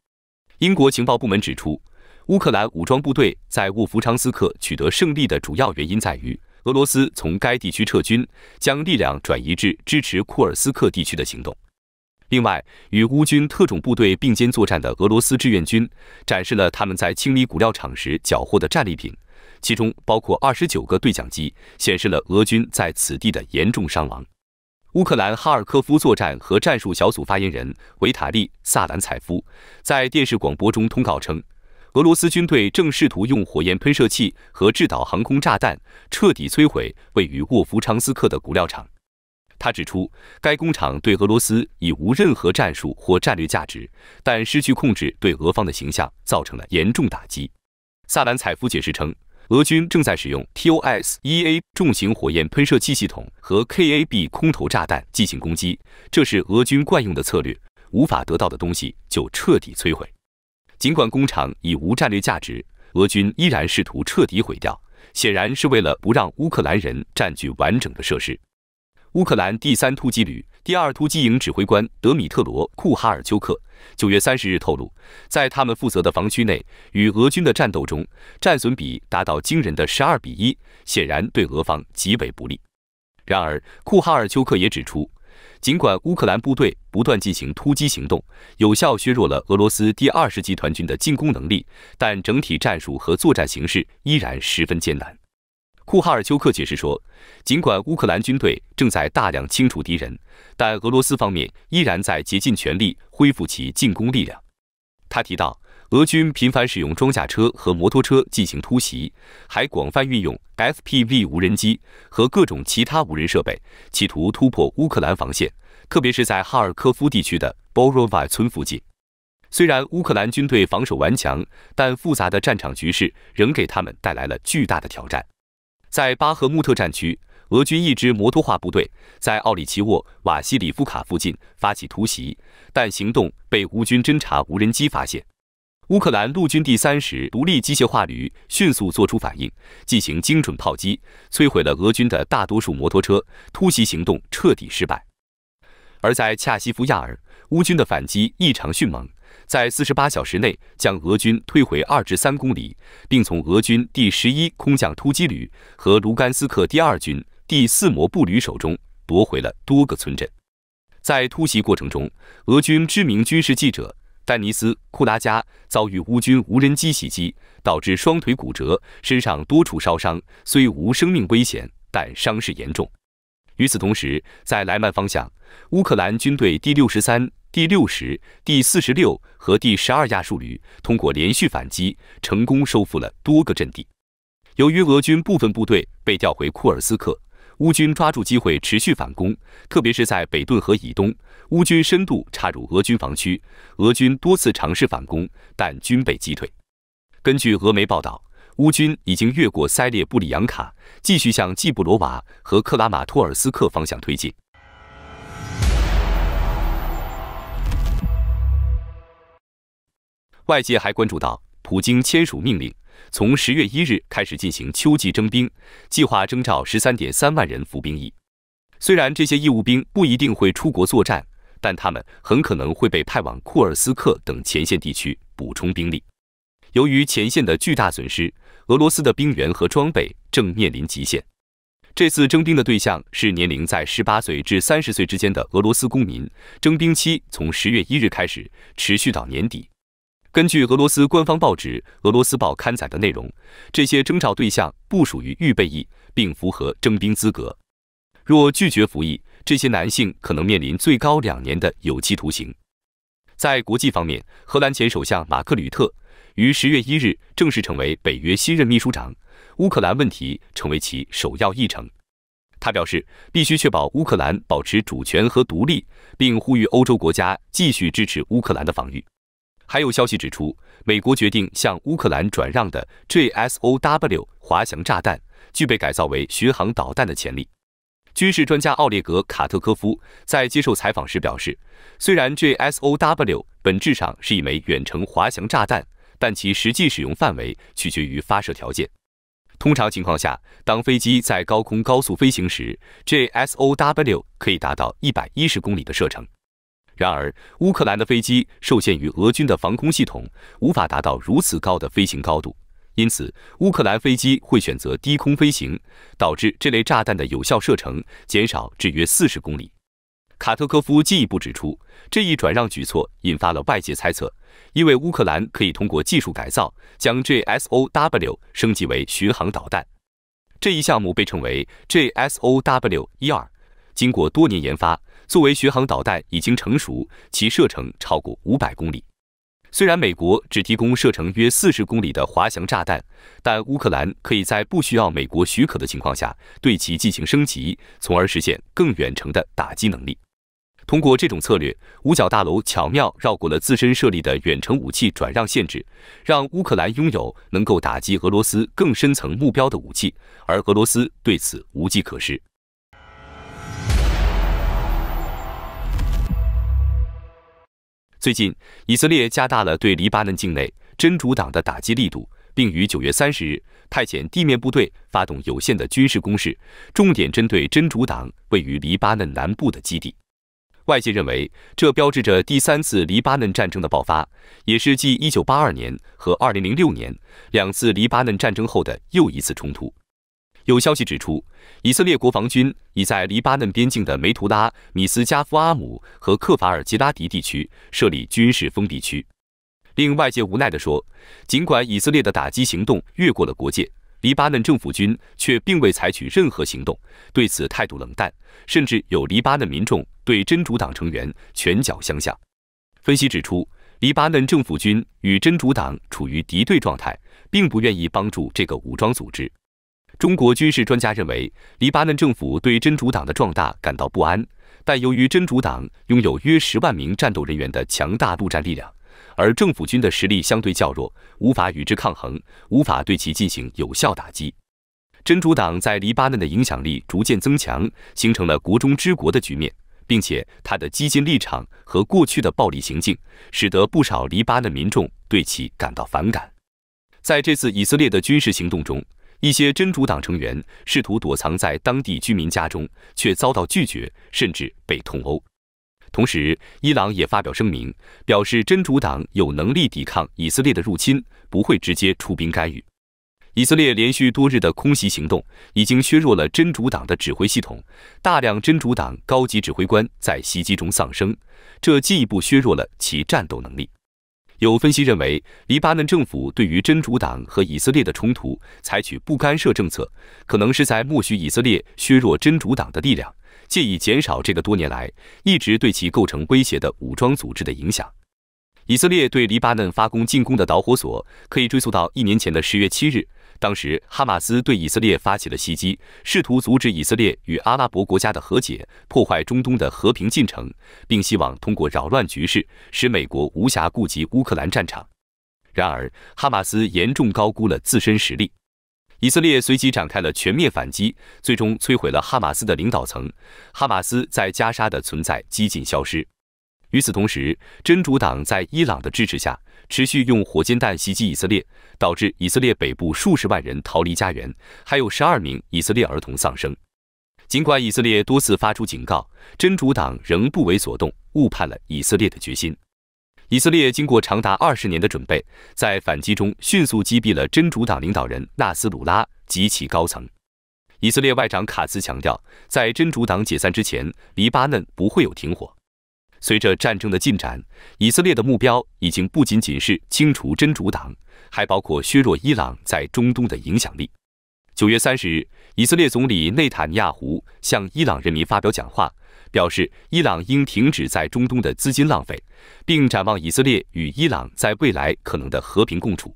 英国情报部门指出，乌克兰武装部队在沃夫昌斯克取得胜利的主要原因在于俄罗斯从该地区撤军，将力量转移至支持库尔斯克地区的行动。另外，与乌军特种部队并肩作战的俄罗斯志愿军展示了他们在清理古料厂时缴获的战利品，其中包括二十九个对讲机，显示了俄军在此地的严重伤亡。乌克兰哈尔科夫作战和战术小组发言人维塔利·萨兰采夫在电视广播中通告称，俄罗斯军队正试图用火焰喷射器和制导航空炸弹彻底摧毁位于沃夫昌斯克的古料厂。他指出，该工厂对俄罗斯已无任何战术或战略价值，但失去控制对俄方的形象造成了严重打击。萨兰采夫解释称，俄军正在使用 TOS-1A 重型火焰喷射器系统和 KAB 空投炸弹进行攻击，这是俄军惯用的策略。无法得到的东西就彻底摧毁。尽管工厂已无战略价值，俄军依然试图彻底毁掉，显然是为了不让乌克兰人占据完整的设施。乌克兰第三突击旅第二突击营指挥官德米特罗·库哈尔丘克九月三十日透露，在他们负责的防区内与俄军的战斗中，战损比达到惊人的十二比一，显然对俄方极为不利。然而，库哈尔丘克也指出，尽管乌克兰部队不断进行突击行动，有效削弱了俄罗斯第二十集团军的进攻能力，但整体战术和作战形势依然十分艰难。库哈尔丘克解释说，尽管乌克兰军队正在大量清除敌人，但俄罗斯方面依然在竭尽全力恢复其进攻力量。他提到，俄军频繁使用装甲车和摩托车进行突袭，还广泛运用 FPV 无人机和各种其他无人设备，企图突破乌克兰防线，特别是在哈尔科夫地区的 b o r o v a 村附近。虽然乌克兰军队防守顽强，但复杂的战场局势仍给他们带来了巨大的挑战。在巴赫穆特战区，俄军一支摩托化部队在奥里奇沃瓦西里夫卡附近发起突袭，但行动被乌军侦察无人机发现。乌克兰陆军第三十独立机械化旅迅速作出反应，进行精准炮击，摧毁了俄军的大多数摩托车。突袭行动彻底失败。而在恰西夫亚尔，乌军的反击异常迅猛。在四十八小时内，将俄军推回二至三公里，并从俄军第十一空降突击旅和卢甘斯克第二军第四摩步旅手中夺回了多个村镇。在突袭过程中，俄军知名军事记者丹尼斯·库拉加遭遇乌军无人机袭击，导致双腿骨折，身上多处烧伤，虽无生命危险，但伤势严重。与此同时，在莱曼方向，乌克兰军队第六十三。第六十、第四十六和第十二亚述旅通过连续反击，成功收复了多个阵地。由于俄军部分部队被调回库尔斯克，乌军抓住机会持续反攻，特别是在北顿河以东，乌军深度插入俄军防区，俄军多次尝试反攻，但均被击退。根据俄媒报道，乌军已经越过塞列布里扬卡，继续向季布罗瓦和克拉马托尔斯克方向推进。外界还关注到，普京签署命令，从十月一日开始进行秋季征兵计划，征召十三点三万人服兵役。虽然这些义务兵不一定会出国作战，但他们很可能会被派往库尔斯克等前线地区补充兵力。由于前线的巨大损失，俄罗斯的兵员和装备正面临极限。这次征兵的对象是年龄在十八岁至三十岁之间的俄罗斯公民，征兵期从十月一日开始，持续到年底。根据俄罗斯官方报纸《俄罗斯报》刊载的内容，这些征召对象不属于预备役，并符合征兵资格。若拒绝服役，这些男性可能面临最高两年的有期徒刑。在国际方面，荷兰前首相马克吕特于十月一日正式成为北约新任秘书长，乌克兰问题成为其首要议程。他表示，必须确保乌克兰保持主权和独立，并呼吁欧洲国家继续支持乌克兰的防御。还有消息指出，美国决定向乌克兰转让的 JSOW 滑翔炸弹具备改造为巡航导弹的潜力。军事专家奥列格·卡特科夫在接受采访时表示，虽然 JSOW 本质上是一枚远程滑翔炸弹，但其实际使用范围取决于发射条件。通常情况下，当飞机在高空高速飞行时，JSOW 可以达到一百一十公里的射程。然而，乌克兰的飞机受限于俄军的防空系统，无法达到如此高的飞行高度，因此乌克兰飞机会选择低空飞行，导致这类炸弹的有效射程减少至约四十公里。卡特科夫进一步指出，这一转让举措引发了外界猜测，因为乌克兰可以通过技术改造将 J S O W 升级为巡航导弹。这一项目被称为 J S O W 一二，经过多年研发。作为巡航导弹已经成熟，其射程超过五百公里。虽然美国只提供射程约四十公里的滑翔炸弹，但乌克兰可以在不需要美国许可的情况下对其进行升级，从而实现更远程的打击能力。通过这种策略，五角大楼巧妙绕过了自身设立的远程武器转让限制，让乌克兰拥有能够打击俄罗斯更深层目标的武器，而俄罗斯对此无计可施。最近，以色列加大了对黎巴嫩境内真主党的打击力度，并于九月三十日派遣地面部队发动有限的军事攻势，重点针对真主党位于黎巴嫩南部的基地。外界认为，这标志着第三次黎巴嫩战争的爆发，也是继一九八二年和二零零六年两次黎巴嫩战争后的又一次冲突。有消息指出，以色列国防军已在黎巴嫩边境的梅图拉、米斯加夫、阿姆和克法尔吉拉迪地区设立军事封闭区。令外界无奈地说，尽管以色列的打击行动越过了国界，黎巴嫩政府军却并未采取任何行动，对此态度冷淡，甚至有黎巴嫩民众对真主党成员拳脚相向。分析指出，黎巴嫩政府军与真主党处于敌对状态，并不愿意帮助这个武装组织。中国军事专家认为，黎巴嫩政府对真主党的壮大感到不安，但由于真主党拥有约十万名战斗人员的强大陆战力量，而政府军的实力相对较弱，无法与之抗衡，无法对其进行有效打击。真主党在黎巴嫩的影响力逐渐增强，形成了国中之国的局面，并且他的激进立场和过去的暴力行径，使得不少黎巴嫩民众对其感到反感。在这次以色列的军事行动中，一些真主党成员试图躲藏在当地居民家中，却遭到拒绝，甚至被痛殴。同时，伊朗也发表声明，表示真主党有能力抵抗以色列的入侵，不会直接出兵干预。以色列连续多日的空袭行动已经削弱了真主党的指挥系统，大量真主党高级指挥官在袭击中丧生，这进一步削弱了其战斗能力。有分析认为，黎巴嫩政府对于真主党和以色列的冲突采取不干涉政策，可能是在默许以色列削弱真主党的力量，借以减少这个多年来一直对其构成威胁的武装组织的影响。以色列对黎巴嫩发攻进攻的导火索，可以追溯到一年前的十月七日。当时，哈马斯对以色列发起了袭击，试图阻止以色列与阿拉伯国家的和解，破坏中东的和平进程，并希望通过扰乱局势，使美国无暇顾及乌克兰战场。然而，哈马斯严重高估了自身实力，以色列随即展开了全面反击，最终摧毁了哈马斯的领导层，哈马斯在加沙的存在几近消失。与此同时，真主党在伊朗的支持下。持续用火箭弹袭击以色列，导致以色列北部数十万人逃离家园，还有十二名以色列儿童丧生。尽管以色列多次发出警告，真主党仍不为所动，误判了以色列的决心。以色列经过长达二十年的准备，在反击中迅速击毙了真主党领导人纳斯鲁拉及其高层。以色列外长卡兹强调，在真主党解散之前，黎巴嫩不会有停火。随着战争的进展，以色列的目标已经不仅仅是清除真主党，还包括削弱伊朗在中东的影响力。九月三十日，以色列总理内塔尼亚胡向伊朗人民发表讲话，表示伊朗应停止在中东的资金浪费，并展望以色列与伊朗在未来可能的和平共处。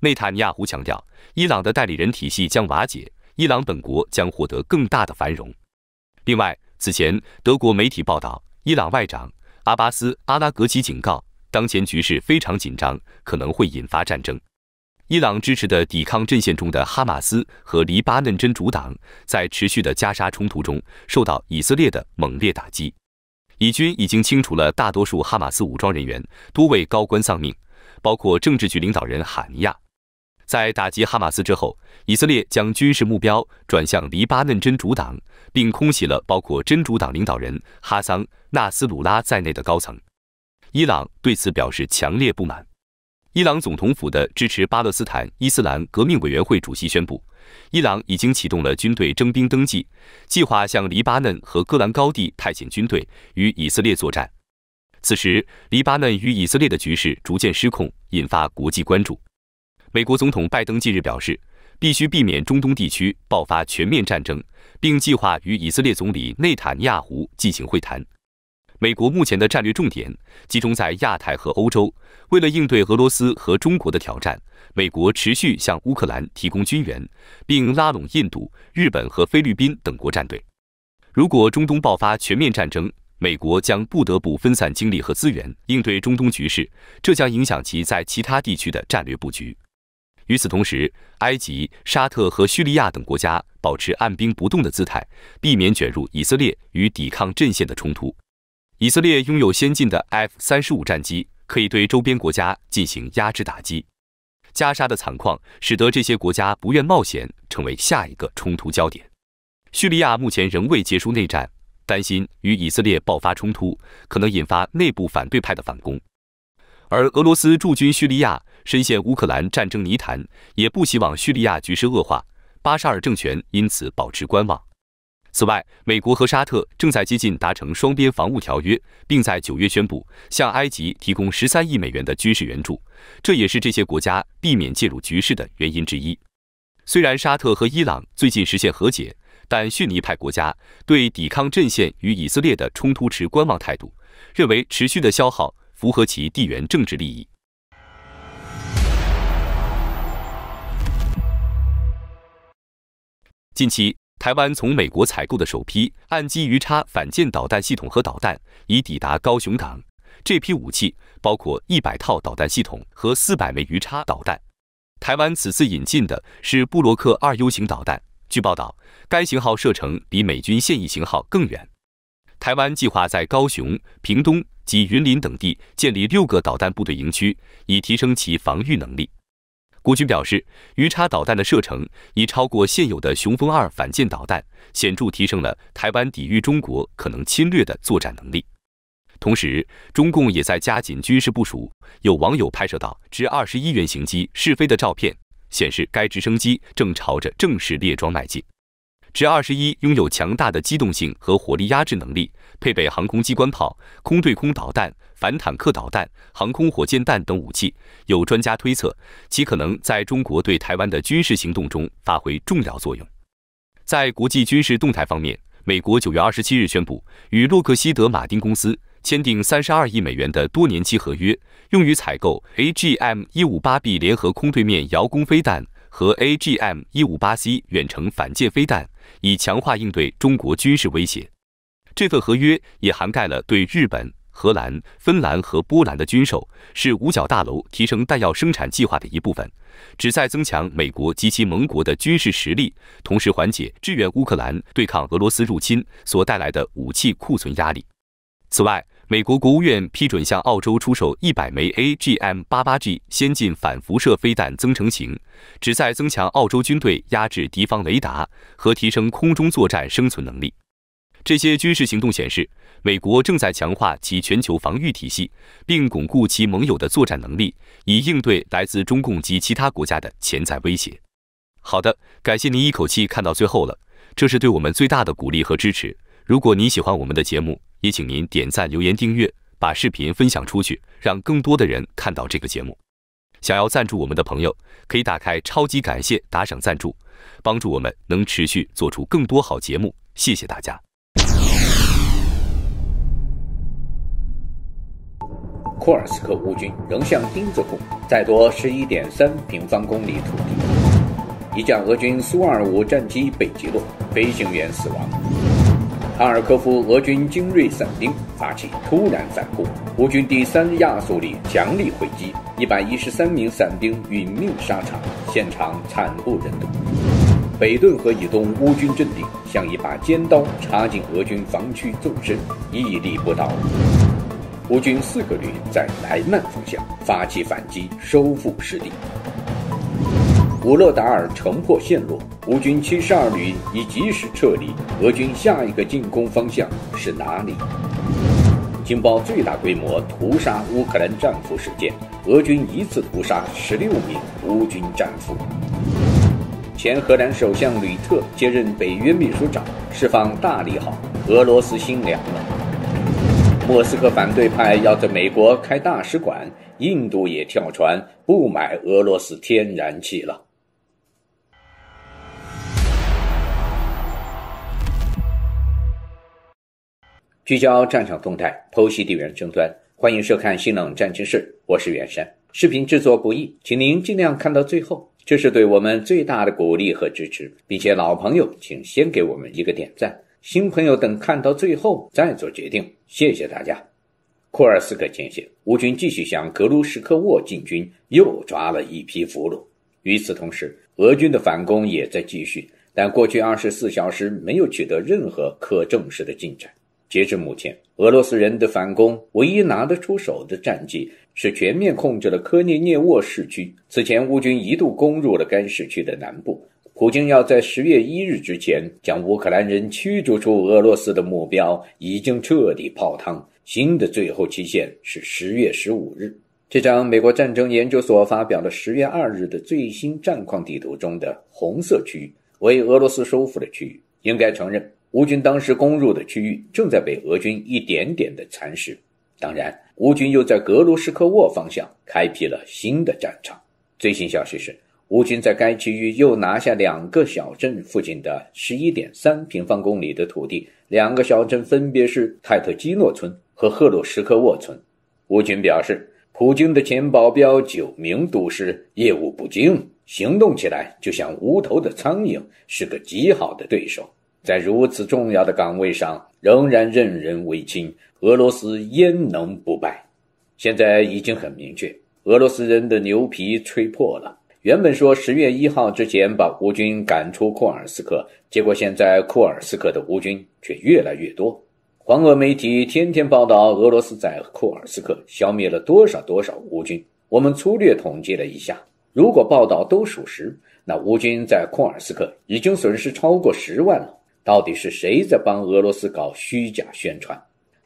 内塔尼亚胡强调，伊朗的代理人体系将瓦解，伊朗本国将获得更大的繁荣。另外，此前德国媒体报道。伊朗外长阿巴斯·阿拉格奇警告，当前局势非常紧张，可能会引发战争。伊朗支持的抵抗阵线中的哈马斯和黎巴嫩真主党在持续的加沙冲突中受到以色列的猛烈打击。以军已经清除了大多数哈马斯武装人员，多位高官丧命，包括政治局领导人哈尼亚。在打击哈马斯之后，以色列将军事目标转向黎巴嫩真主党，并空袭了包括真主党领导人哈桑·纳斯鲁拉在内的高层。伊朗对此表示强烈不满。伊朗总统府的支持巴勒斯坦伊斯兰革命委员会主席宣布，伊朗已经启动了军队征兵登记计划，向黎巴嫩和戈兰高地派遣军队与以色列作战。此时，黎巴嫩与以色列的局势逐渐失控，引发国际关注。美国总统拜登近日表示，必须避免中东地区爆发全面战争，并计划与以色列总理内塔尼亚胡进行会谈。美国目前的战略重点集中在亚太和欧洲，为了应对俄罗斯和中国的挑战，美国持续向乌克兰提供军援，并拉拢印度、日本和菲律宾等国战队。如果中东爆发全面战争，美国将不得不分散精力和资源应对中东局势，这将影响其在其他地区的战略布局。与此同时，埃及、沙特和叙利亚等国家保持按兵不动的姿态，避免卷入以色列与抵抗阵线的冲突。以色列拥有先进的 F 三十五战机，可以对周边国家进行压制打击。加沙的惨况使得这些国家不愿冒险成为下一个冲突焦点。叙利亚目前仍未结束内战，担心与以色列爆发冲突可能引发内部反对派的反攻。而俄罗斯驻军叙利亚，深陷乌克兰战争泥潭，也不希望叙利亚局势恶化，巴沙尔政权因此保持观望。此外，美国和沙特正在接近达成双边防务条约，并在九月宣布向埃及提供十三亿美元的军事援助，这也是这些国家避免介入局势的原因之一。虽然沙特和伊朗最近实现和解，但逊尼派国家对抵抗阵线与以色列的冲突持观望态度，认为持续的消耗。符合其地缘政治利益。近期，台湾从美国采购的首批岸基鱼叉反舰导弹系统和导弹已抵达高雄港。这批武器包括一百套导弹系统和四百枚鱼叉导弹。台湾此次引进的是布洛克二 U 型导弹。据报道，该型号射程比美军现役型号更远。台湾计划在高雄、屏东及云林等地建立六个导弹部队营区，以提升其防御能力。国军表示，鱼叉导弹的射程已超过现有的雄风二反舰导弹，显著提升了台湾抵御中国可能侵略的作战能力。同时，中共也在加紧军事部署。有网友拍摄到直二十一原型机试飞的照片，显示该直升机正朝着正式列装迈进。直二十一拥有强大的机动性和火力压制能力，配备航空机关炮、空对空导弹、反坦克导弹、航空火箭弹等武器。有专家推测，其可能在中国对台湾的军事行动中发挥重要作用。在国际军事动态方面，美国九月二十七日宣布与洛克希德·马丁公司签订三十二亿美元的多年期合约，用于采购 AGM-158B 联合空对面遥攻飞弹和 AGM-158C 远程反舰飞弹。以强化应对中国军事威胁。这份合约也涵盖了对日本、荷兰、芬兰和波兰的军售，是五角大楼提升弹药生产计划的一部分，旨在增强美国及其盟国的军事实力，同时缓解支援乌克兰对抗俄罗斯入侵所带来的武器库存压力。此外，美国国务院批准向澳洲出售一百枚 AGM-88G 先进反辐射飞弹增程型，旨在增强澳洲军队压制敌方雷达和提升空中作战生存能力。这些军事行动显示，美国正在强化其全球防御体系，并巩固其盟友的作战能力，以应对来自中共及其他国家的潜在威胁。好的，感谢您一口气看到最后了，这是对我们最大的鼓励和支持。如果您喜欢我们的节目，也请您点赞、留言、订阅，把视频分享出去，让更多的人看到这个节目。想要赞助我们的朋友，可以打开“超级感谢”打赏赞助，帮助我们能持续做出更多好节目。谢谢大家。库尔斯克乌军仍向钉子户再多十一点三平方公里土地，一架俄军苏 -25 战机被击落，飞行员死亡。哈尔科夫俄军精锐伞兵发起突然反攻，乌军第三亚速旅强力回击，一百一十三名伞兵殒命沙场，现场惨不忍睹。北顿河以东乌军阵地像一把尖刀插进俄军防区纵深，屹立不倒。乌军四个旅在莱曼方向发起反击，收复失地。普勒达尔城破陷落，乌军七十二旅已及时撤离。俄军下一个进攻方向是哪里？情报最大规模屠杀乌克兰战俘事件，俄军一次屠杀十六名乌军战俘。前荷兰首相吕特接任北约秘书长，释放大利好，俄罗斯心凉了。莫斯科反对派要在美国开大使馆，印度也跳船不买俄罗斯天然气了。聚焦战场动态，剖析地缘争端。欢迎收看《新冷战争事》，我是袁山。视频制作不易，请您尽量看到最后，这是对我们最大的鼓励和支持。并且，老朋友，请先给我们一个点赞；新朋友等看到最后再做决定。谢谢大家。库尔斯克前线，乌军继续向格卢什科沃进军，又抓了一批俘虏。与此同时，俄军的反攻也在继续，但过去二十四小时没有取得任何可证实的进展。截至目前，俄罗斯人的反攻唯一拿得出手的战绩是全面控制了科涅涅沃市区。此前，乌军一度攻入了该市区的南部。普京要在十月一日之前将乌克兰人驱逐出俄罗斯的目标已经彻底泡汤。新的最后期限是十月十五日。这张美国战争研究所发表的十月二日的最新战况地图中的红色区域为俄罗斯收复的区域。应该承认。乌军当时攻入的区域正在被俄军一点点的蚕食。当然，乌军又在格鲁什科沃方向开辟了新的战场。最新消息是，乌军在该区域又拿下两个小镇附近的十一点三平方公里的土地。两个小镇分别是泰特基诺村和赫鲁什科沃村。乌军表示，普京的前保镖九名都师业务不精，行动起来就像无头的苍蝇，是个极好的对手。在如此重要的岗位上，仍然任人唯亲，俄罗斯焉能不败？现在已经很明确，俄罗斯人的牛皮吹破了。原本说十月一号之前把乌军赶出库尔斯克，结果现在库尔斯克的乌军却越来越多。黄俄媒体天天报道俄罗斯在库尔斯克消灭了多少多少乌军，我们粗略统计了一下，如果报道都属实，那乌军在库尔斯克已经损失超过十万了。到底是谁在帮俄罗斯搞虚假宣传？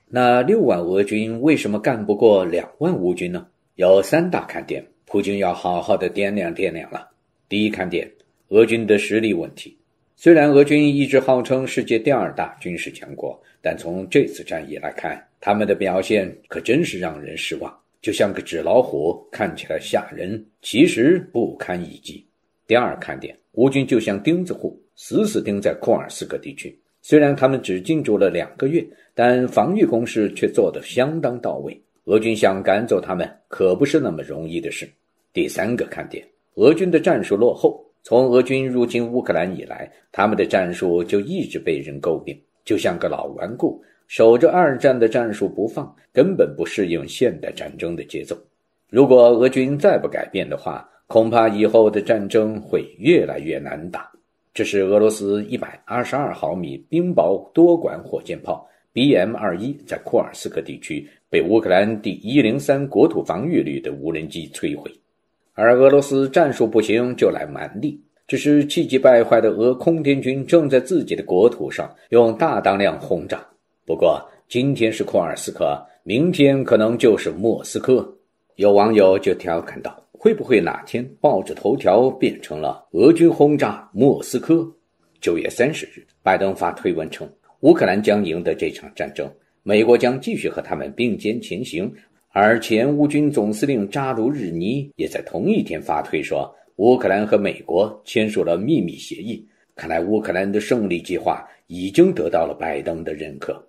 那六万俄军为什么干不过两万乌军呢？有三大看点，普京要好好的掂量掂量了。第一看点，俄军的实力问题。虽然俄军一直号称世界第二大军事强国，但从这次战役来看，他们的表现可真是让人失望，就像个纸老虎，看起来吓人，其实不堪一击。第二看点，乌军就像钉子户。死死盯在库尔斯克地区，虽然他们只进驻了两个月，但防御工事却做得相当到位。俄军想赶走他们可不是那么容易的事。第三个看点，俄军的战术落后。从俄军入侵乌克兰以来，他们的战术就一直被人诟病，就像个老顽固，守着二战的战术不放，根本不适应现代战争的节奏。如果俄军再不改变的话，恐怕以后的战争会越来越难打。这是俄罗斯122毫米冰雹多管火箭炮 BM-21 在库尔斯克地区被乌克兰第103国土防御旅的无人机摧毁，而俄罗斯战术不行就来蛮力，只是气急败坏的俄空天军正在自己的国土上用大当量轰炸。不过今天是库尔斯克，明天可能就是莫斯科。有网友就调侃道。会不会哪天报纸头条变成了俄军轰炸莫斯科？九月三十日，拜登发推文称，乌克兰将赢得这场战争，美国将继续和他们并肩前行。而前乌军总司令扎卢日尼也在同一天发推说，乌克兰和美国签署了秘密协议。看来乌克兰的胜利计划已经得到了拜登的认可。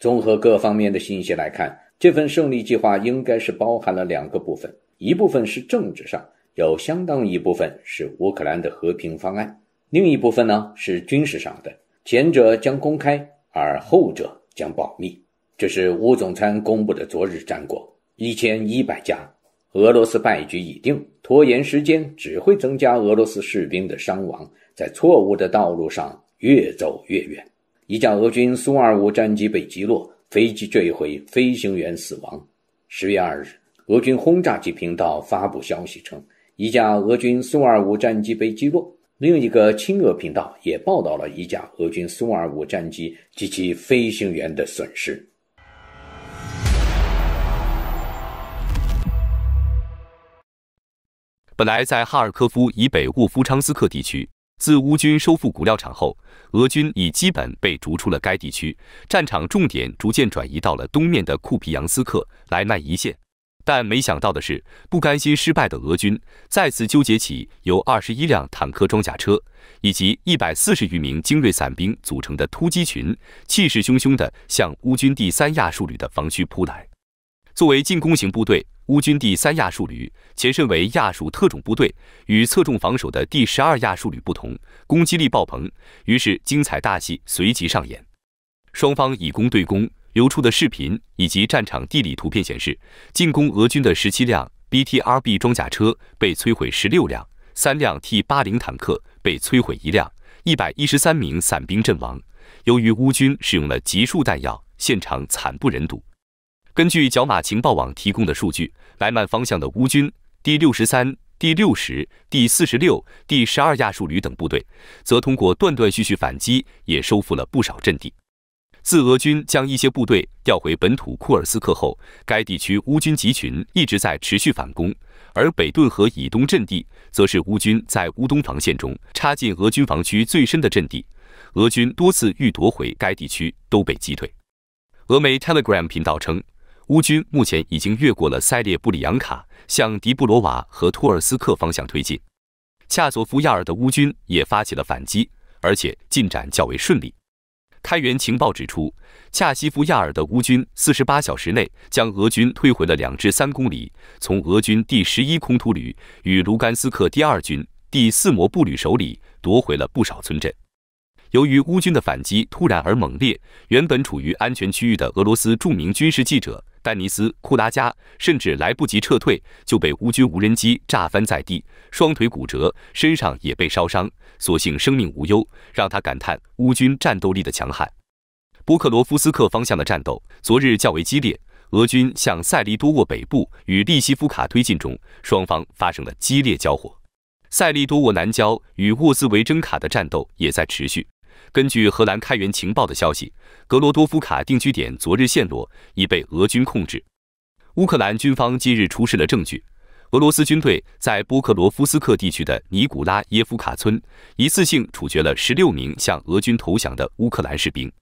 综合各方面的信息来看，这份胜利计划应该是包含了两个部分。一部分是政治上，有相当一部分是乌克兰的和平方案；另一部分呢是军事上的，前者将公开，而后者将保密。这是乌总参公布的昨日战果：一千一百架。俄罗斯败局已定，拖延时间只会增加俄罗斯士兵的伤亡，在错误的道路上越走越远。一架俄军苏 -25 战机被击落，飞机坠毁，飞行员死亡。十月二日。俄军轰炸机频道发布消息称，一架俄军苏 -25 战机被击落。另一个亲俄频道也报道了一架俄军苏 -25 战机及其飞行员的损失。本来在哈尔科夫以北沃夫昌斯克地区，自乌军收复古料场后，俄军已基本被逐出了该地区，战场重点逐渐转移到了东面的库皮扬斯克莱曼一线。但没想到的是，不甘心失败的俄军再次纠结起由二十一辆坦克装甲车以及一百四十余名精锐伞兵组成的突击群，气势汹汹地向乌军第三亚述旅的防区扑来。作为进攻型部队，乌军第三亚述旅前身为亚述特种部队，与侧重防守的第十二亚述旅不同，攻击力爆棚。于是，精彩大戏随即上演，双方以攻对攻。流出的视频以及战场地理图片显示，进攻俄军的十七辆 BTRB 装甲车被摧毁十六辆，三辆 T80 坦克被摧毁一辆，一百一十三名伞兵阵亡。由于乌军使用了集束弹药，现场惨不忍睹。根据角马情报网提供的数据，白曼方向的乌军第六十三、第六十、第四十六、第十二亚述旅等部队，则通过断断续续反击，也收复了不少阵地。自俄军将一些部队调回本土库尔斯克后，该地区乌军集群一直在持续反攻，而北顿河以东阵地则是乌军在乌东防线中插进俄军防区最深的阵地。俄军多次欲夺回该地区都被击退。俄媒 Telegram 频道称，乌军目前已经越过了塞列布里扬卡，向迪布罗瓦和托尔斯克方向推进。恰索夫亚尔的乌军也发起了反击，而且进展较为顺利。开源情报指出，恰西夫亚尔的乌军四十八小时内将俄军推回了两至三公里，从俄军第十一空突旅与卢甘斯克第二军第四摩步旅手里夺回了不少村镇。由于乌军的反击突然而猛烈，原本处于安全区域的俄罗斯著名军事记者。丹尼斯·库拉加甚至来不及撤退，就被乌军无人机炸翻在地，双腿骨折，身上也被烧伤，所幸生命无忧，让他感叹乌军战斗力的强悍。波克罗夫斯克方向的战斗昨日较为激烈，俄军向塞利多沃北部与利希夫卡推进中，双方发生了激烈交火。塞利多沃南郊与沃兹维珍卡的战斗也在持续。根据荷兰开源情报的消息，格罗多夫卡定居点昨日陷落，已被俄军控制。乌克兰军方近日出示了证据：俄罗斯军队在波克罗夫斯克地区的尼古拉耶夫卡村，一次性处决了十六名向俄军投降的乌克兰士兵。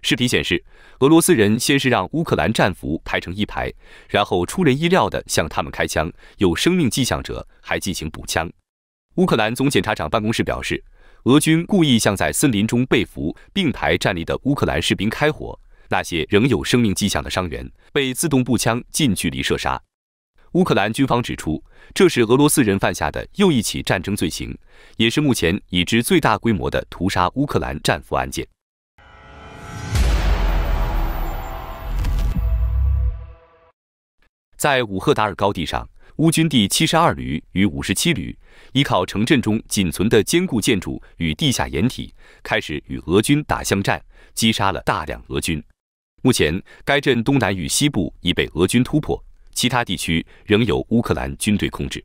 视频显示，俄罗斯人先是让乌克兰战俘排成一排，然后出人意料地向他们开枪，有生命迹象者还进行补枪。乌克兰总检察长办公室表示。俄军故意向在森林中被俘并排站立的乌克兰士兵开火，那些仍有生命迹象的伤员被自动步枪近距离射杀。乌克兰军方指出，这是俄罗斯人犯下的又一起战争罪行，也是目前已知最大规模的屠杀乌克兰战俘案件。在武赫达尔高地上。乌军第七十二旅与五十七旅依靠城镇中仅存的坚固建筑与地下掩体，开始与俄军打巷战，击杀了大量俄军。目前，该镇东南与西部已被俄军突破，其他地区仍有乌克兰军队控制。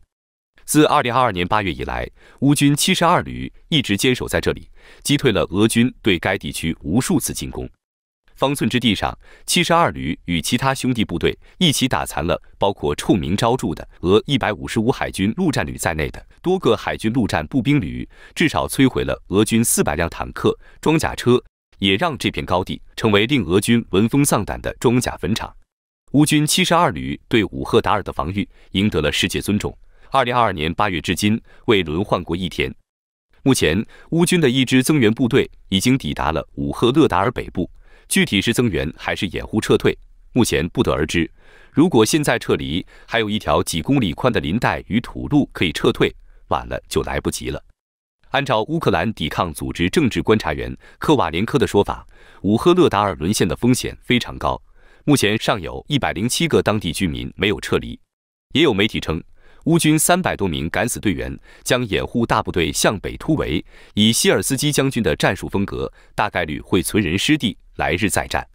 自二零二二年八月以来，乌军七十二旅一直坚守在这里，击退了俄军对该地区无数次进攻。方寸之地上，七十二旅与其他兄弟部队一起打残了包括臭名昭著的俄一百五十五海军陆战旅在内的多个海军陆战步兵旅，至少摧毁了俄军四百辆坦克、装甲车，也让这片高地成为令俄军闻风丧胆的装甲坟场。乌军七十二旅对武赫达尔的防御赢得了世界尊重。二零二二年八月至今未轮换过一天。目前，乌军的一支增援部队已经抵达了武赫勒达尔北部。具体是增援还是掩护撤退，目前不得而知。如果现在撤离，还有一条几公里宽的林带与土路可以撤退，晚了就来不及了。按照乌克兰抵抗组织政治观察员科瓦连科的说法，武赫勒达尔沦陷的风险非常高。目前尚有一百零七个当地居民没有撤离。也有媒体称，乌军三百多名敢死队员将掩护大部队向北突围。以希尔斯基将军的战术风格，大概率会存人失地。来日再战。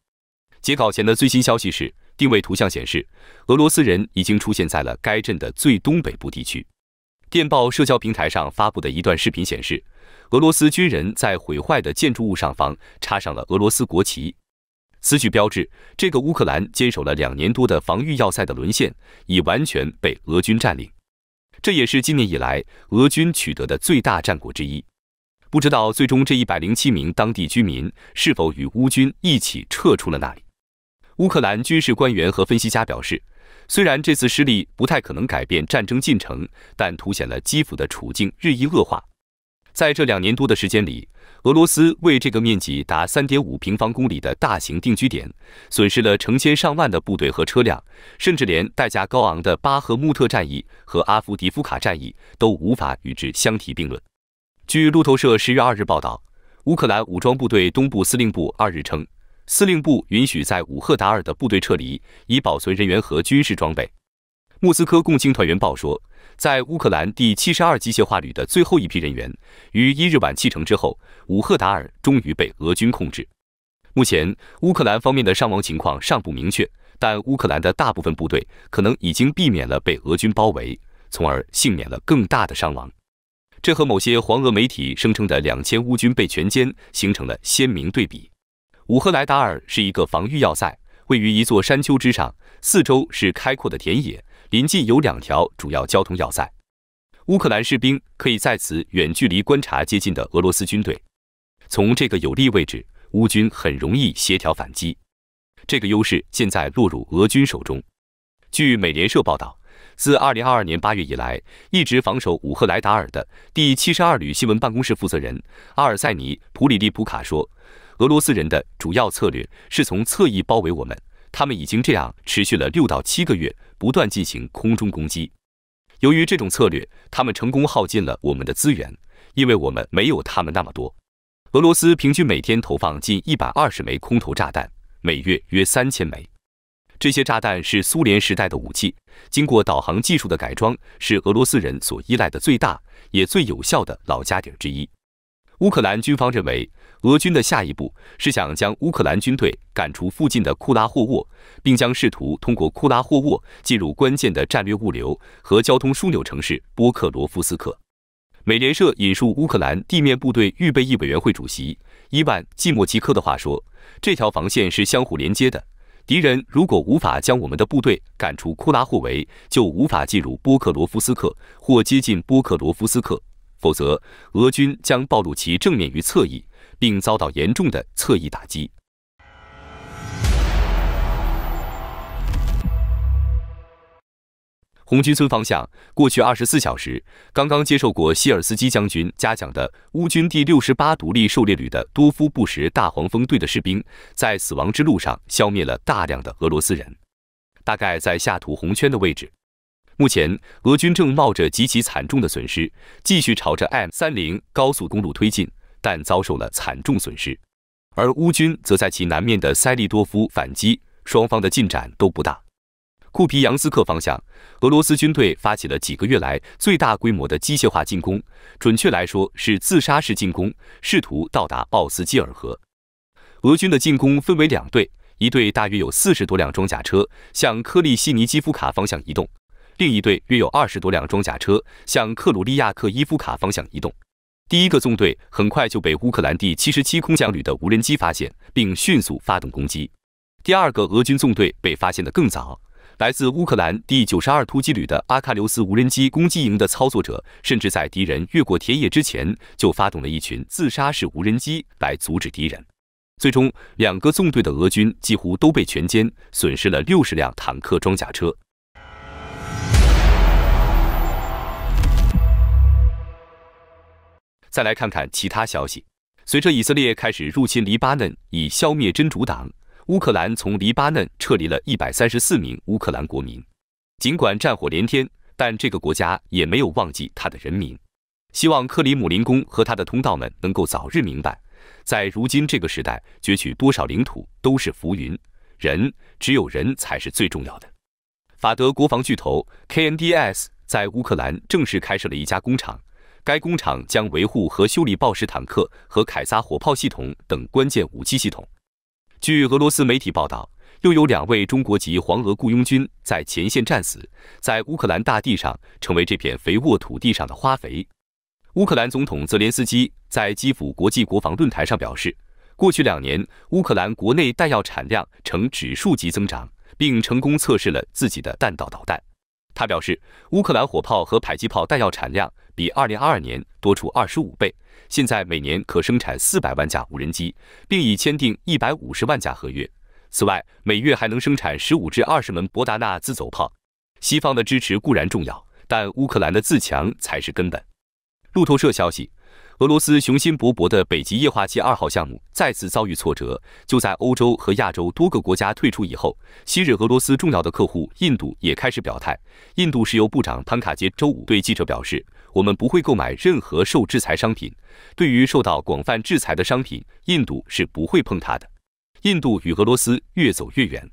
截稿前的最新消息是，定位图像显示，俄罗斯人已经出现在了该镇的最东北部地区。电报社交平台上发布的一段视频显示，俄罗斯军人在毁坏的建筑物上方插上了俄罗斯国旗。此举标志这个乌克兰坚守了两年多的防御要塞的沦陷，已完全被俄军占领。这也是今年以来俄军取得的最大战果之一。不知道最终这一百零七名当地居民是否与乌军一起撤出了那里。乌克兰军事官员和分析家表示，虽然这次失利不太可能改变战争进程，但凸显了基辅的处境日益恶化。在这两年多的时间里，俄罗斯为这个面积达三点五平方公里的大型定居点损失了成千上万的部队和车辆，甚至连代价高昂的巴赫穆特战役和阿夫迪夫卡战役都无法与之相提并论。据路透社十月二日报道，乌克兰武装部队东部司令部二日称，司令部允许在武赫达尔的部队撤离，以保存人员和军事装备。莫斯科共青团员报说，在乌克兰第七十二机械化旅的最后一批人员于一日晚启程之后，武赫达尔终于被俄军控制。目前，乌克兰方面的伤亡情况尚不明确，但乌克兰的大部分部队可能已经避免了被俄军包围，从而幸免了更大的伤亡。这和某些黄俄媒体声称的两千乌军被全歼形成了鲜明对比。乌赫莱达尔是一个防御要塞，位于一座山丘之上，四周是开阔的田野，临近有两条主要交通要塞。乌克兰士兵可以在此远距离观察接近的俄罗斯军队。从这个有利位置，乌军很容易协调反击。这个优势现在落入俄军手中。据美联社报道。自二零二二年八月以来，一直防守武赫莱达尔的第七十二旅新闻办公室负责人阿尔塞尼·普里利普卡说：“俄罗斯人的主要策略是从侧翼包围我们，他们已经这样持续了六到七个月，不断进行空中攻击。由于这种策略，他们成功耗尽了我们的资源，因为我们没有他们那么多。俄罗斯平均每天投放近一百二十枚空投炸弹，每月约三千枚。”这些炸弹是苏联时代的武器，经过导航技术的改装，是俄罗斯人所依赖的最大也最有效的老家底之一。乌克兰军方认为，俄军的下一步是想将乌克兰军队赶出附近的库拉霍沃，并将试图通过库拉霍沃进入关键的战略物流和交通枢纽城市波克罗夫斯克。美联社引述乌克兰地面部队预备役委员会主席伊万·季莫奇科的话说：“这条防线是相互连接的。”敌人如果无法将我们的部队赶出库拉霍维，就无法进入波克罗夫斯克或接近波克罗夫斯克，否则俄军将暴露其正面与侧翼，并遭到严重的侧翼打击。红军村方向，过去二十四小时，刚刚接受过希尔斯基将军嘉奖的乌军第六十八独立狩猎旅的多夫布什大黄蜂队的士兵，在死亡之路上消灭了大量的俄罗斯人，大概在下图红圈的位置。目前，俄军正冒着极其惨重的损失，继续朝着 M 三零高速公路推进，但遭受了惨重损失。而乌军则在其南面的塞利多夫反击，双方的进展都不大。库皮扬斯克方向，俄罗斯军队发起了几个月来最大规模的机械化进攻，准确来说是自杀式进攻，试图到达奥斯基尔河。俄军的进攻分为两队，一队大约有四十多辆装甲车向科利希尼基夫卡方向移动，另一队约有二十多辆装甲车向克鲁利亚克伊夫卡方向移动。第一个纵队很快就被乌克兰第七十七空降旅的无人机发现，并迅速发动攻击。第二个俄军纵队被发现的更早。来自乌克兰第九十二突击旅的阿喀留斯无人机攻击营的操作者，甚至在敌人越过田野之前就发动了一群自杀式无人机来阻止敌人。最终，两个纵队的俄军几乎都被全歼，损失了六十辆坦克装甲车。再来看看其他消息：随着以色列开始入侵黎巴嫩以消灭真主党。乌克兰从黎巴嫩撤离了一百三十四名乌克兰国民。尽管战火连天，但这个国家也没有忘记它的人民。希望克里姆林宫和他的通道们能够早日明白，在如今这个时代，攫取多少领土都是浮云，人只有人才是最重要的。法德国防巨头 KNDs 在乌克兰正式开设了一家工厂，该工厂将维护和修理豹式坦克和凯撒火炮系统等关键武器系统。据俄罗斯媒体报道，又有两位中国籍黄俄雇佣军在前线战死，在乌克兰大地上成为这片肥沃土地上的花肥。乌克兰总统泽连斯基在基辅国际国防论坛上表示，过去两年，乌克兰国内弹药产量呈指数级增长，并成功测试了自己的弹道导弹。他表示，乌克兰火炮和迫击炮弹药产量比二零二二年多出二十五倍，现在每年可生产四百万架无人机，并已签订一百五十万架合约。此外，每月还能生产十五至二十门博达纳自走炮。西方的支持固然重要，但乌克兰的自强才是根本。路透社消息。俄罗斯雄心勃勃的北极液化气二号项目再次遭遇挫折。就在欧洲和亚洲多个国家退出以后，昔日俄罗斯重要的客户印度也开始表态。印度石油部长潘卡杰周五对记者表示：“我们不会购买任何受制裁商品。对于受到广泛制裁的商品，印度是不会碰它的。”印度与俄罗斯越走越远。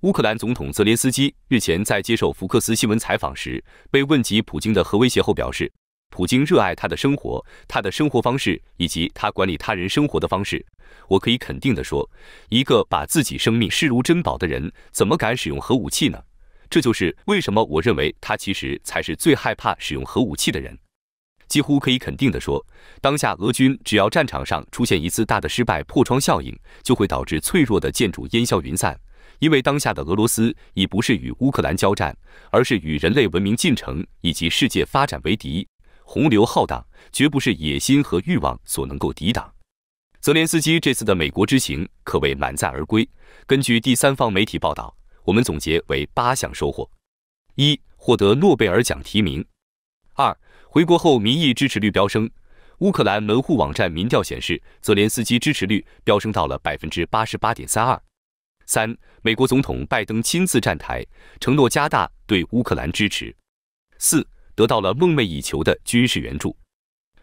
乌克兰总统泽连斯基日前在接受福克斯新闻采访时，被问及普京的核威胁后表示。普京热爱他的生活，他的生活方式以及他管理他人生活的方式。我可以肯定的说，一个把自己生命视如珍宝的人，怎么敢使用核武器呢？这就是为什么我认为他其实才是最害怕使用核武器的人。几乎可以肯定的说，当下俄军只要战场上出现一次大的失败，破窗效应就会导致脆弱的建筑烟消云散。因为当下的俄罗斯已不是与乌克兰交战，而是与人类文明进程以及世界发展为敌。洪流浩荡，绝不是野心和欲望所能够抵挡。泽连斯基这次的美国之行可谓满载而归。根据第三方媒体报道，我们总结为八项收获：一、获得诺贝尔奖提名；二、回国后民意支持率飙升。乌克兰门户网站民调显示，泽连斯基支持率飙升到了百分之八十八点三二。三、美国总统拜登亲自站台，承诺加大对乌克兰支持。四、得到了梦寐以求的军事援助。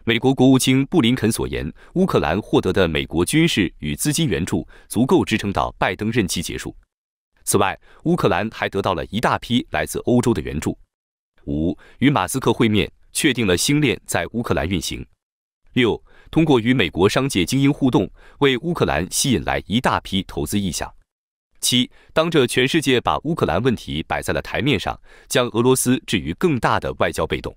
美国国务卿布林肯所言，乌克兰获得的美国军事与资金援助足够支撑到拜登任期结束。此外，乌克兰还得到了一大批来自欧洲的援助。五，与马斯克会面，确定了星链在乌克兰运行。六，通过与美国商界精英互动，为乌克兰吸引来一大批投资意向。七，当着全世界把乌克兰问题摆在了台面上，将俄罗斯置于更大的外交被动。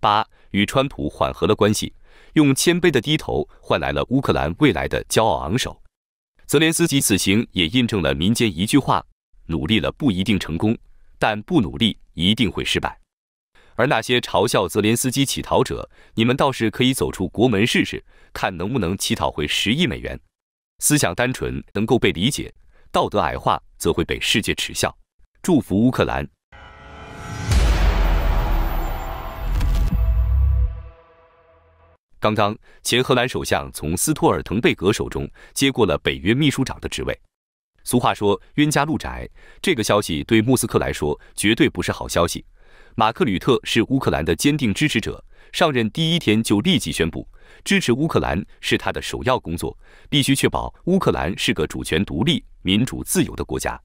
八，与川普缓和了关系，用谦卑的低头换来了乌克兰未来的骄傲昂首。泽连斯基此行也印证了民间一句话：努力了不一定成功，但不努力一定会失败。而那些嘲笑泽连斯基乞讨者，你们倒是可以走出国门试试，看能不能乞讨回十亿美元。思想单纯能够被理解。道德矮化则会被世界耻笑。祝福乌克兰！刚刚，前荷兰首相从斯托尔滕贝格手中接过了北约秘书长的职位。俗话说“冤家路窄”，这个消息对莫斯科来说绝对不是好消息。马克吕特是乌克兰的坚定支持者。上任第一天就立即宣布，支持乌克兰是他的首要工作，必须确保乌克兰是个主权独立、民主自由的国家。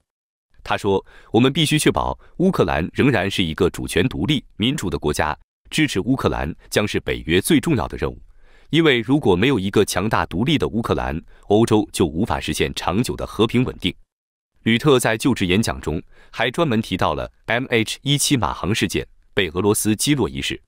他说：“我们必须确保乌克兰仍然是一个主权独立、民主的国家。支持乌克兰将是北约最重要的任务，因为如果没有一个强大独立的乌克兰，欧洲就无法实现长久的和平稳定。”吕特在就职演讲中还专门提到了 M H 一七马航事件被俄罗斯击落一事。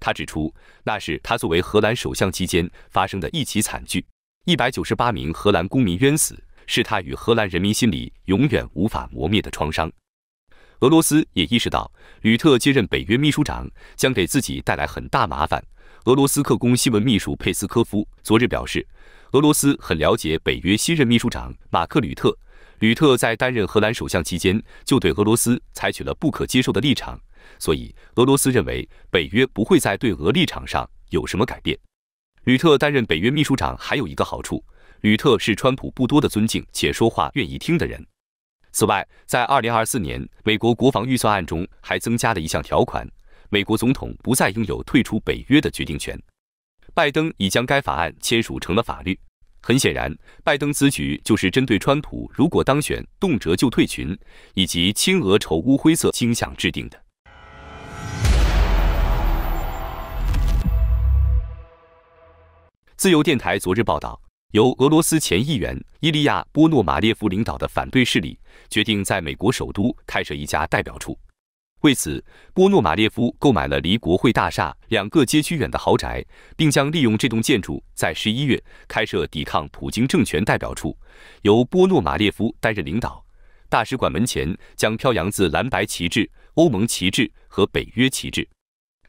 他指出，那是他作为荷兰首相期间发生的一起惨剧，一百九十八名荷兰公民冤死，是他与荷兰人民心里永远无法磨灭的创伤。俄罗斯也意识到，吕特接任北约秘书长将给自己带来很大麻烦。俄罗斯特工新闻秘书佩斯科夫昨日表示，俄罗斯很了解北约新任秘书长马克·吕特，吕特在担任荷兰首相期间就对俄罗斯采取了不可接受的立场。所以，俄罗斯认为北约不会在对俄立场上有什么改变。吕特担任北约秘书长还有一个好处，吕特是川普不多的尊敬且说话愿意听的人。此外，在二零二四年美国国防预算案中还增加了一项条款，美国总统不再拥有退出北约的决定权。拜登已将该法案签署成了法律。很显然，拜登此举就是针对川普如果当选动辄就退群以及亲俄仇乌灰色倾向制定的。自由电台昨日报道，由俄罗斯前议员伊利亚·波诺马列夫领导的反对势力决定在美国首都开设一家代表处。为此，波诺马列夫购买了离国会大厦两个街区远的豪宅，并将利用这栋建筑在十一月开设抵抗普京政权代表处，由波诺马列夫担任领导。大使馆门前将飘扬自蓝白旗帜、欧盟旗帜和北约旗帜。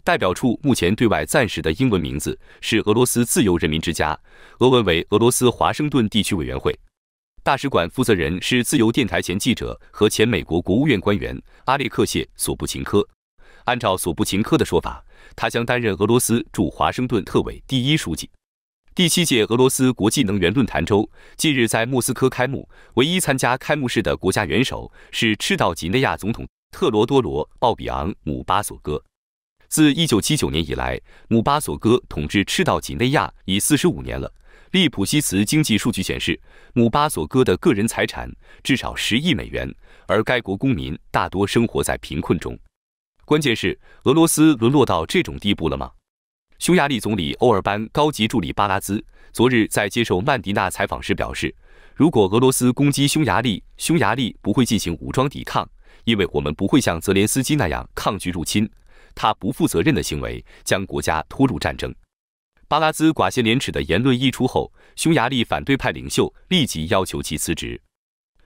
代表处目前对外暂时的英文名字是俄罗斯自由人民之家，俄文为俄罗斯华盛顿地区委员会。大使馆负责人是自由电台前记者和前美国国务院官员阿列克谢·索布琴科。按照索布琴科的说法，他将担任俄罗斯驻华盛顿特委第一书记。第七届俄罗斯国际能源论坛周近日在莫斯科开幕，唯一参加开幕式的国家元首是赤道几内亚总统特罗多罗·奥比昂·姆巴索戈。自一九七九年以来，姆巴索戈统治赤道几内亚已四十五年了。利普西茨经济数据显示，姆巴索戈的个人财产至少十亿美元，而该国公民大多生活在贫困中。关键是，俄罗斯沦落到这种地步了吗？匈牙利总理欧尔班高级助理巴拉兹昨日在接受曼迪纳采访时表示，如果俄罗斯攻击匈牙利，匈牙利不会进行武装抵抗，因为我们不会像泽连斯基那样抗拒入侵。他不负责任的行为将国家拖入战争。巴拉兹寡些廉耻的言论一出后，匈牙利反对派领袖立即要求其辞职。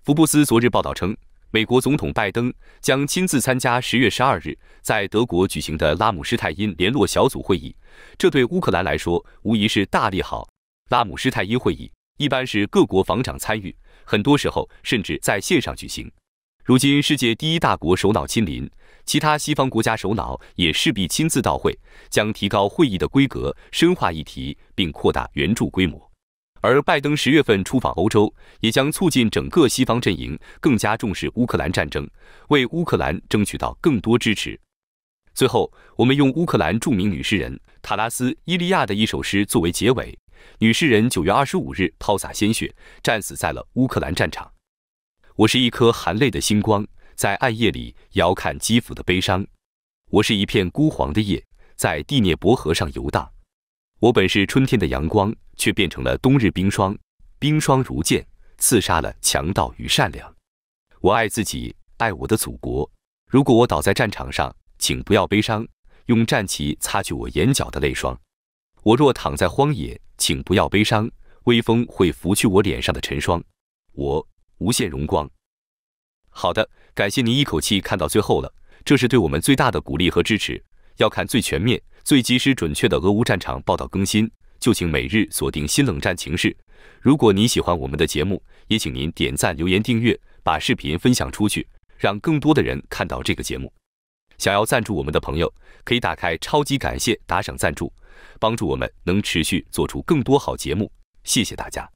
福布斯昨日报道称，美国总统拜登将亲自参加十月十二日在德国举行的拉姆施泰因联络小组会议，这对乌克兰来说无疑是大利好。拉姆施泰因会议一般是各国防长参与，很多时候甚至在线上举行。如今，世界第一大国首脑亲临。其他西方国家首脑也势必亲自到会，将提高会议的规格，深化议题，并扩大援助规模。而拜登十月份出访欧洲，也将促进整个西方阵营更加重视乌克兰战争，为乌克兰争取到更多支持。最后，我们用乌克兰著名女诗人塔拉斯·伊利亚的一首诗作为结尾。女诗人九月二十五日抛洒鲜血，战死在了乌克兰战场。我是一颗含泪的星光。在暗夜里遥看基辅的悲伤，我是一片孤黄的叶，在第聂伯河上游荡。我本是春天的阳光，却变成了冬日冰霜。冰霜如剑，刺杀了强盗与善良。我爱自己，爱我的祖国。如果我倒在战场上，请不要悲伤，用战旗擦去我眼角的泪霜。我若躺在荒野，请不要悲伤，微风会拂去我脸上的尘霜。我无限荣光。好的。感谢您一口气看到最后了，这是对我们最大的鼓励和支持。要看最全面、最及时、准确的俄乌战场报道更新，就请每日锁定《新冷战情势》。如果您喜欢我们的节目，也请您点赞、留言、订阅，把视频分享出去，让更多的人看到这个节目。想要赞助我们的朋友，可以打开“超级感谢”打赏赞助，帮助我们能持续做出更多好节目。谢谢大家。